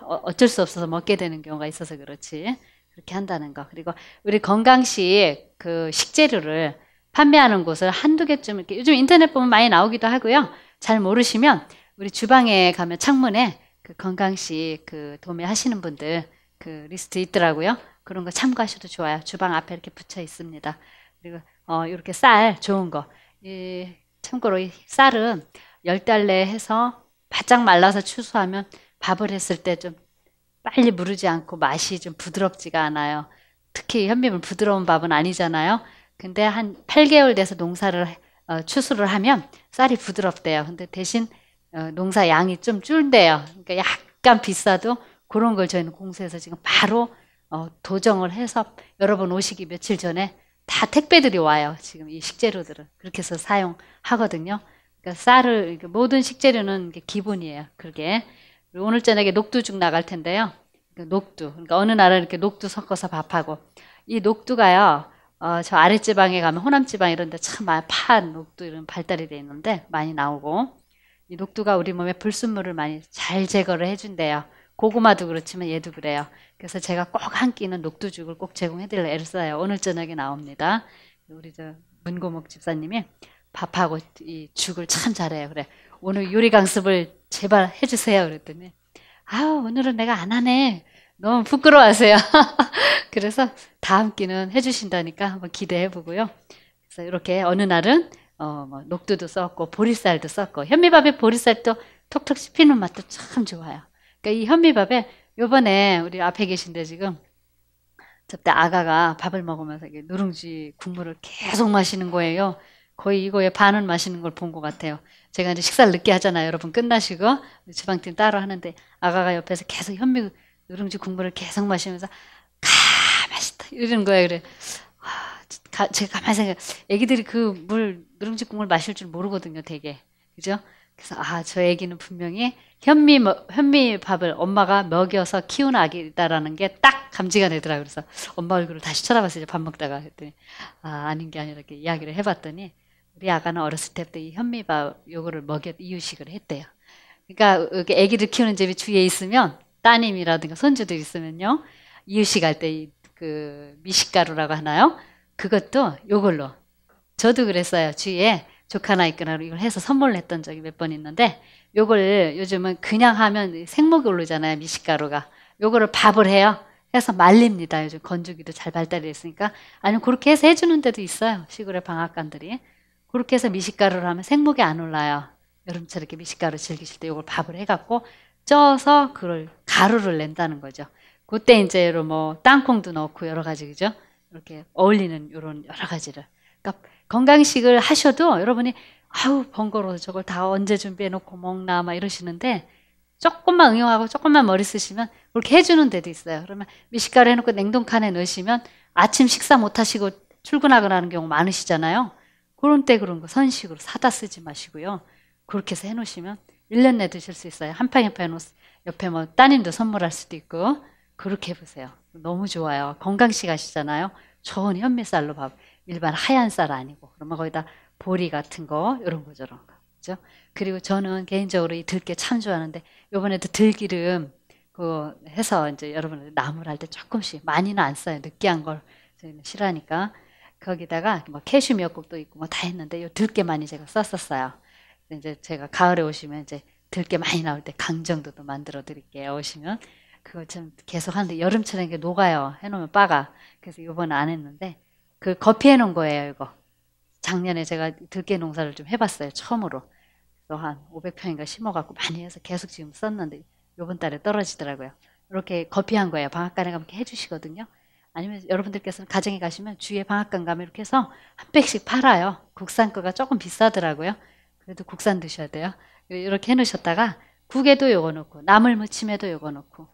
어, 어쩔 수 없어서 먹게 되는 경우가 있어서 그렇지 그렇게 한다는 거 그리고 우리 건강식 그 식재료를 판매하는 곳을 한두 개쯤 이렇게 요즘 인터넷 보면 많이 나오기도 하고요. 잘 모르시면 우리 주방에 가면 창문에 그 건강식 그 도매하시는 분들 그 리스트 있더라고요. 그런 거 참고하셔도 좋아요. 주방 앞에 이렇게 붙여 있습니다. 그리고 어, 이렇게 쌀 좋은 거. 이, 참고로 이 쌀은 열 달래 해서 바짝 말라서 추수하면 밥을 했을 때 좀 빨리 무르지 않고 맛이 좀 부드럽지가 않아요. 특히 현미물 부드러운 밥은 아니잖아요. 근데 한 8개월 돼서 농사를 어, 추수를 하면 쌀이 부드럽대요. 근데 대신 어, 농사 양이 좀 줄대요. 그러니까 약간 비싸도 그런 걸 저희는 공수해서 지금 바로 어, 도정을 해서 여러분 오시기 며칠 전에 다 택배들이 와요. 지금 이 식재료들은 그렇게 해서 사용하거든요. 그러니까 쌀을 모든 식재료는 기본이에요. 그게 오늘 저녁에 녹두죽 나갈 텐데요. 그러니까 녹두 그러니까 어느 날은 이렇게 녹두 섞어서 밥하고 이 녹두가요. 어, 저 아랫지방에 가면 호남지방 이런 데참 파, 한 녹두 이런 발달이 돼 있는데 많이 나오고 이 녹두가 우리 몸에 불순물을 많이 잘 제거를 해준대요. 고구마도 그렇지만 얘도 그래요. 그래서 제가 꼭 한 끼는 녹두죽을 꼭 제공해드릴 애를 써요. 오늘 저녁에 나옵니다. 우리 저 문고목 집사님이 밥하고 이 죽을 참 잘해요. 그래 오늘 요리 강습을 제발 해주세요. 그랬더니 아 오늘은 내가 안 하네. 너무 부끄러워하세요. 그래서 다음 기는 해주신다니까 한번 기대해 보고요. 그래서 이렇게 어느 날은 어, 뭐 녹두도 썼고 보리쌀도 썼고 현미밥에 보리쌀도 톡톡 씹히는 맛도 참 좋아요. 그러니까 이 현미밥에 요번에 우리 앞에 계신데 지금 저때 아가가 밥을 먹으면서 이게 누룽지 국물을 계속 마시는 거예요. 거의 이거에 반은 마시는 걸 본 것 같아요. 제가 이제 식사를 늦게 하잖아요. 여러분 끝나시고 지방팀 따로 하는데 아가가 옆에서 계속 현미 누룽지 국물을 계속 마시면서 가 맛있다 이런 거야 그래 와, 가, 제가 가만히 생각 해 애기들이 그 물 누룽지 국물 마실 줄 모르거든요 되게 그죠 그래서 아 저 애기는 분명히 현미 현미 밥을 엄마가 먹여서 키운 아기다라는 게 딱 감지가 되더라 그래서 엄마 얼굴을 다시 쳐다봤어요 밥 먹다가 그랬더니 아 아닌 게 아니라 이렇게 이야기를 해봤더니 우리 아가는 어렸을 때부터 이 현미밥 요거를 먹여 이유식을 했대요 그러니까 애기를 키우는 집이 주위에 있으면 따님이라든가 손주들 있으면요. 이유식 할때그 미식가루라고 하나요? 그것도 요걸로. 저도 그랬어요. 주위에 조카나 있거나 이걸 해서 선물을 했던 적이 몇 번 있는데 요걸 요즘은 그냥 하면 생목이 오르잖아요. 미식가루가. 요거를 밥을 해요. 해서 말립니다. 요즘 건조기도 잘 발달이 됐으니까. 아니면 그렇게 해서 해주는 데도 있어요. 시골의 방앗간들이. 그렇게 해서 미식가루를 하면 생목이 안 올라요. 여름철에 이렇게 미식가루 즐기실 때요걸 밥을 해갖고 쪄서 그걸 가루를 낸다는 거죠. 그때 이제 뭐 땅콩도 넣고 여러 가지 그죠? 이렇게 어울리는 이런 여러 가지를. 그러니까 건강식을 하셔도 여러분이 아우 번거로워서 저걸 다 언제 준비해 놓고 먹나 막 이러시는데 조금만 응용하고 조금만 머리 쓰시면 그렇게 해주는 데도 있어요. 그러면 미식가루 해놓고 냉동칸에 넣으시면 아침 식사 못 하시고 출근하거나 하는 경우 많으시잖아요. 그런 때 그런 거 선식으로 사다 쓰지 마시고요. 그렇게 해서 해놓으시면 1년 내 드실 수 있어요. 한팩 한팩 옆에 뭐 따님도 선물할 수도 있고 그렇게 해보세요. 너무 좋아요. 건강식 하시잖아요. 좋은 현미쌀로 밥. 일반 하얀 쌀 아니고 그러면 거기다 보리 같은 거 이런 거 저런 거. 그죠? 그리고 저는 개인적으로 이 들깨 참 좋아하는데 요번에도 들기름 그 해서 이제 여러분들 나물 할 때 조금씩 많이는 안 써요. 느끼한 걸 저희는 싫어하니까 거기다가 뭐 캐슈미어국도 있고 뭐 다 했는데 요 들깨 많이 제가 썼었어요. 이제 제가 가을에 오시면 이제 들깨 많이 나올 때 강정도도 만들어 드릴게요. 오시면 그걸 참 계속 하는데 여름철에 이게 녹아요. 해놓으면 빠가. 그래서 요번에안 했는데 그 거피해 놓은 거예요. 이거 작년에 제가 들깨 농사를 좀 해봤어요. 처음으로 또 한 500평인가 심어갖고 많이 해서 계속 지금 썼는데 요번 달에 떨어지더라고요. 이렇게 거피한 거예요. 방앗간에 가면 이렇게 해주시거든요. 아니면 여러분들께서는 가정에 가시면 주위에 방앗간 가면 이렇게 해서 한 백씩 팔아요. 국산 거가 조금 비싸더라고요. 그래도 국산 드셔야 돼요. 이렇게 해놓으셨다가 국에도 요거 넣고 나물 무침에도 요거 넣고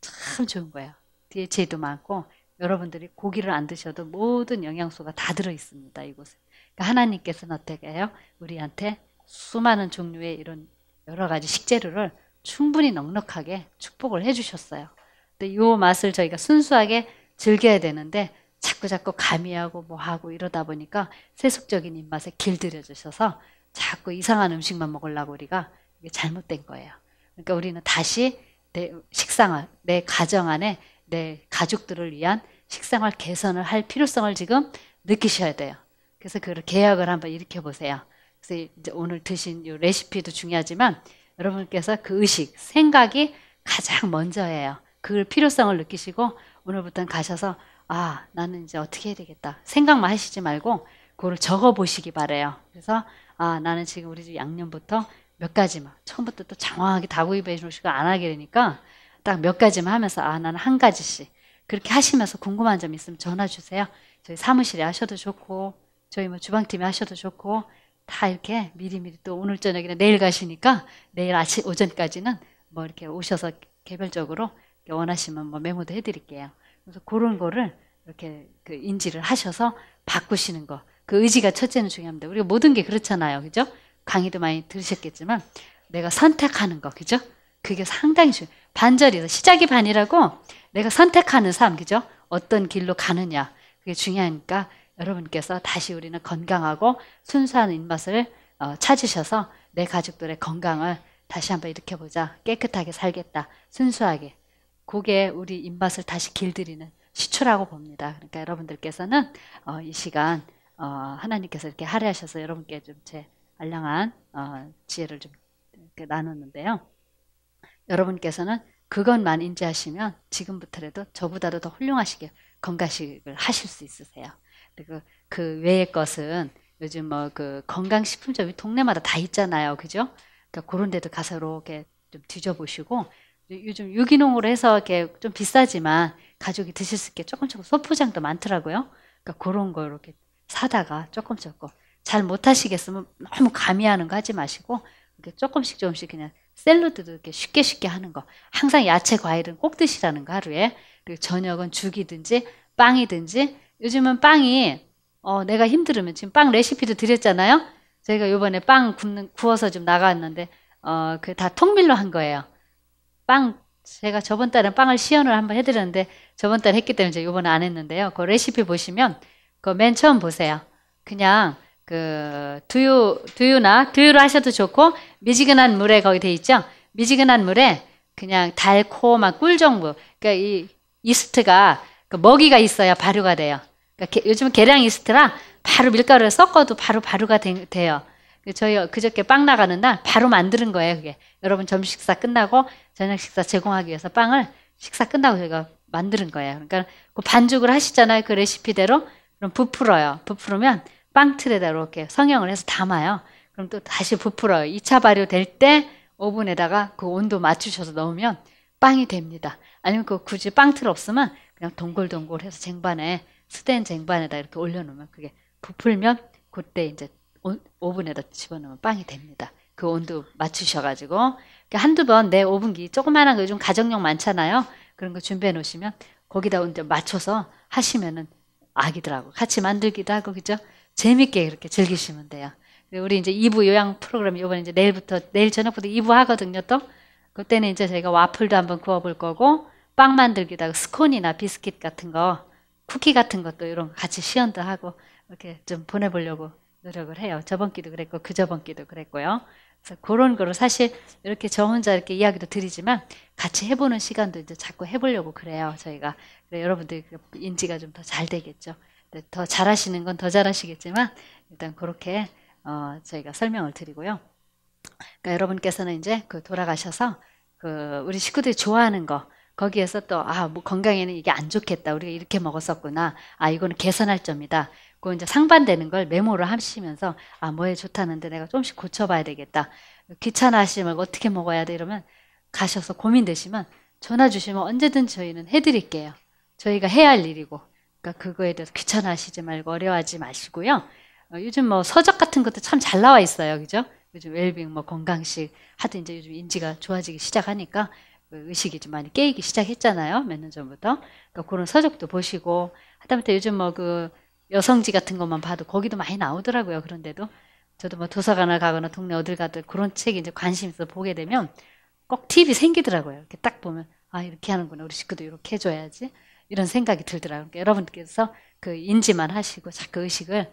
참 좋은 거예요. 뒤에 재도 많고 여러분들이 고기를 안 드셔도 모든 영양소가 다 들어 있습니다. 이곳에 그러니까 하나님께서는 어떻게 해요? 우리한테 수많은 종류의 이런 여러 가지 식재료를 충분히 넉넉하게 축복을 해주셨어요. 근데 요 맛을 저희가 순수하게 즐겨야 되는데 자꾸 자꾸 가미하고 뭐하고 이러다 보니까 세속적인 입맛에 길들여 주셔서 자꾸 이상한 음식만 먹으려고 우리가 이게 잘못된 거예요. 그러니까 우리는 다시 내식상을내 가정 안에 내 가족들을 위한 식생활 개선을 할 필요성을 지금 느끼셔야 돼요. 그래서 그 계약을 한번 일으켜 보세요. 그래서 이제 오늘 드신 요 레시피도 중요하지만 여러분께서 그 의식, 생각이 가장 먼저예요. 그 필요성을 느끼시고 오늘부터는 가셔서 아 나는 이제 어떻게 해야 되겠다 생각만 하시지 말고 그걸 적어 보시기 바래요. 그래서 아 나는 지금 우리 집 양념부터 몇 가지만 처음부터 또 장황하게 다구이해 주시고 안 하게 되니까 딱 몇 가지만 하면서 아 나는 한 가지씩 그렇게 하시면서 궁금한 점 있으면 전화 주세요. 저희 사무실에 하셔도 좋고 저희 뭐 주방팀에 하셔도 좋고 다 이렇게 미리미리 또 오늘 저녁이나 내일 가시니까 내일 아침 오전까지는 뭐 이렇게 오셔서 개별적으로 원하시면 뭐 메모도 해드릴게요. 그래서 그런 거를 이렇게 그 인지를 하셔서 바꾸시는 거. 그 의지가 첫째는 중요합니다. 우리가 모든 게 그렇잖아요. 그죠? 강의도 많이 들으셨겠지만 내가 선택하는 거. 그죠? 그게 상당히 중요. 해요 반절이에요. 시작이 반이라고 내가 선택하는 삶. 그죠? 어떤 길로 가느냐. 그게 중요하니까 여러분께서 다시 우리는 건강하고 순수한 입맛을 어, 찾으셔서 내 가족들의 건강을 다시 한번 일으켜보자. 깨끗하게 살겠다. 순수하게. 그게 우리 입맛을 다시 길들이는 시초라고 봅니다. 그러니까 여러분들께서는 어, 이 시간 어, 하나님께서 이렇게 할애하셔서 여러분께 좀 제 알량한 어, 지혜를 좀 이렇게 나눴는데요. 여러분께서는 그것만 인지하시면 지금부터라도 저보다도 더 훌륭하시게 건강식을 하실 수 있으세요. 그리고 그 외의 것은 요즘 뭐 그 건강식품점이 동네마다 다 있잖아요. 그죠? 그러니까 그런 데도 가서 이렇게 좀 뒤져보시고 요즘 유기농으로 해서 이렇게 좀 비싸지만 가족이 드실 수 있게 조금 조금 소포장도 많더라고요. 그러니까 그런 거 이렇게 사다가 조금 조금 잘 못하시겠으면 너무 가미하는 거 하지 마시고 이렇게 조금씩 조금씩 그냥 샐러드도 이렇게 쉽게 쉽게 하는 거 항상 야채 과일은 꼭 드시라는 거 하루에 그리고 저녁은 죽이든지 빵이든지 요즘은 빵이 어 내가 힘들으면 지금 빵 레시피도 드렸잖아요 저희가 요번에 빵 굽는 구워서 좀 나갔는데 어그 다 통밀로 한 거예요 빵 제가 저번 달에 빵을 시연을 한번 해드렸는데 저번 달에 했기 때문에 요번에안 했는데요 그 레시피 보시면 그맨 처음 보세요. 그냥 그 두유 두유나 두유로 하셔도 좋고 미지근한 물에 거기 돼 있죠. 미지근한 물에 그냥 달콤한 꿀 정부. 그러니까 이 이스트가 그 먹이가 있어야 발효가 돼요. 그러니까 요즘 계량 이스트라 바로 밀가루를 섞어도 바로 발효가 되, 돼요. 그 저희 그저께 빵 나가는 날 바로 만드는 거예요. 그게 여러분 점심 식사 끝나고 저녁 식사 제공하기 위해서 빵을 식사 끝나고 저희가 만드는 거예요. 그러니까 그 반죽을 하시잖아요. 그 레시피대로 그럼 부풀어요. 부풀으면 빵틀에다 이렇게 성형을 해서 담아요. 그럼 또 다시 부풀어요. 2차 발효될 때 오븐에다가 그 온도 맞추셔서 넣으면 빵이 됩니다. 아니면 그 굳이 빵틀 없으면 그냥 동글동글 해서 쟁반에 스텐 쟁반에다 이렇게 올려놓으면 그게 부풀면 그때 이제 오븐에다 집어넣으면 빵이 됩니다. 그 온도 맞추셔가지고 그러니까 한두 번 내 오븐기 조그만한 거 요즘 가정용 많잖아요. 그런 거 준비해 놓으시면 거기다 이제 맞춰서 하시면은 아기들하고 같이 만들기도 하고 그죠? 재밌게 이렇게 즐기시면 돼요. 우리 이제 2부 요양 프로그램이 이번에 이제 내일부터 내일 저녁부터 2부 하거든요 또. 그때는 이제 저희가 와플도 한번 구워볼 거고 빵 만들기도 하고 스콘이나 비스킷 같은 거 쿠키 같은 것도 이런 거 같이 시연도 하고 이렇게 좀 보내보려고 노력을 해요. 저번 기도 그랬고 그 저번 기도 그랬고요. 그래서 그런 거로 사실 이렇게 저 혼자 이렇게 이야기도 드리지만 같이 해보는 시간도 이제 자꾸 해보려고 그래요 저희가 그래 여러분들 그 인지가 좀 더 잘 되겠죠. 네, 더 잘하시는 건 더 잘하시겠지만 일단 그렇게 어 저희가 설명을 드리고요. 그러니까 여러분께서는 이제 그 돌아가셔서 그 우리 식구들이 좋아하는 거 거기에서 또아뭐 건강에는 이게 안 좋겠다 우리가 이렇게 먹었었구나 아 이거는 개선할 점이다 그 이제 상반되는 걸 메모를 하시면서 아 뭐에 좋다는데 내가 조금씩 고쳐봐야 되겠다. 귀찮아하시면 어떻게 먹어야 돼 이러면 가셔서 고민되시면 전화 주시면 언제든 저희는 해드릴게요. 저희가 해야 할 일이고 그러니까 그거에 대해서 귀찮아하시지 말고 어려워하지 마시고요. 어, 요즘 뭐 서적 같은 것도 참 잘 나와 있어요, 그죠? 요즘 웰빙 뭐 건강식 하여튼 이제 요즘 인지가 좋아지기 시작하니까 그 의식이 좀 많이 깨이기 시작했잖아요 몇 년 전부터 그러니까 그런 서적도 보시고 하다못해 요즘 뭐그 여성지 같은 것만 봐도 거기도 많이 나오더라고요. 그런데도 저도 뭐 도서관을 가거나 동네 어딜 가든 그런 책이 이제 관심 있어 보게 되면 꼭 팁이 생기더라고요. 이렇게 딱 보면 아 이렇게 하는구나 우리 식구도 이렇게 해줘야지 이런 생각이 들더라고요. 그러니까 여러분께서 그 인지만 하시고 자꾸 의식을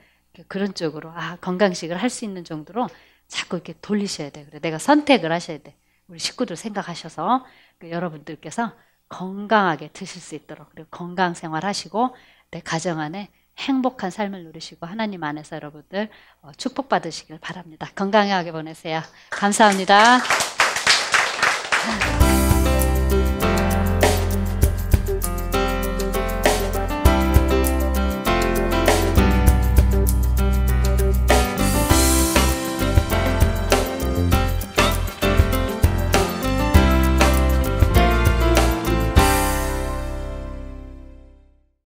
그런 쪽으로 아 건강식을 할 수 있는 정도로 자꾸 이렇게 돌리셔야 돼요. 그래 내가 선택을 하셔야 돼. 우리 식구들 생각하셔서 그 여러분들께서 건강하게 드실 수 있도록 그리고 건강 생활하시고 내 가정 안에 행복한 삶을 누리시고 하나님 안에서 여러분들 어, 축복받으시길 바랍니다. 건강하게 보내세요. 감사합니다.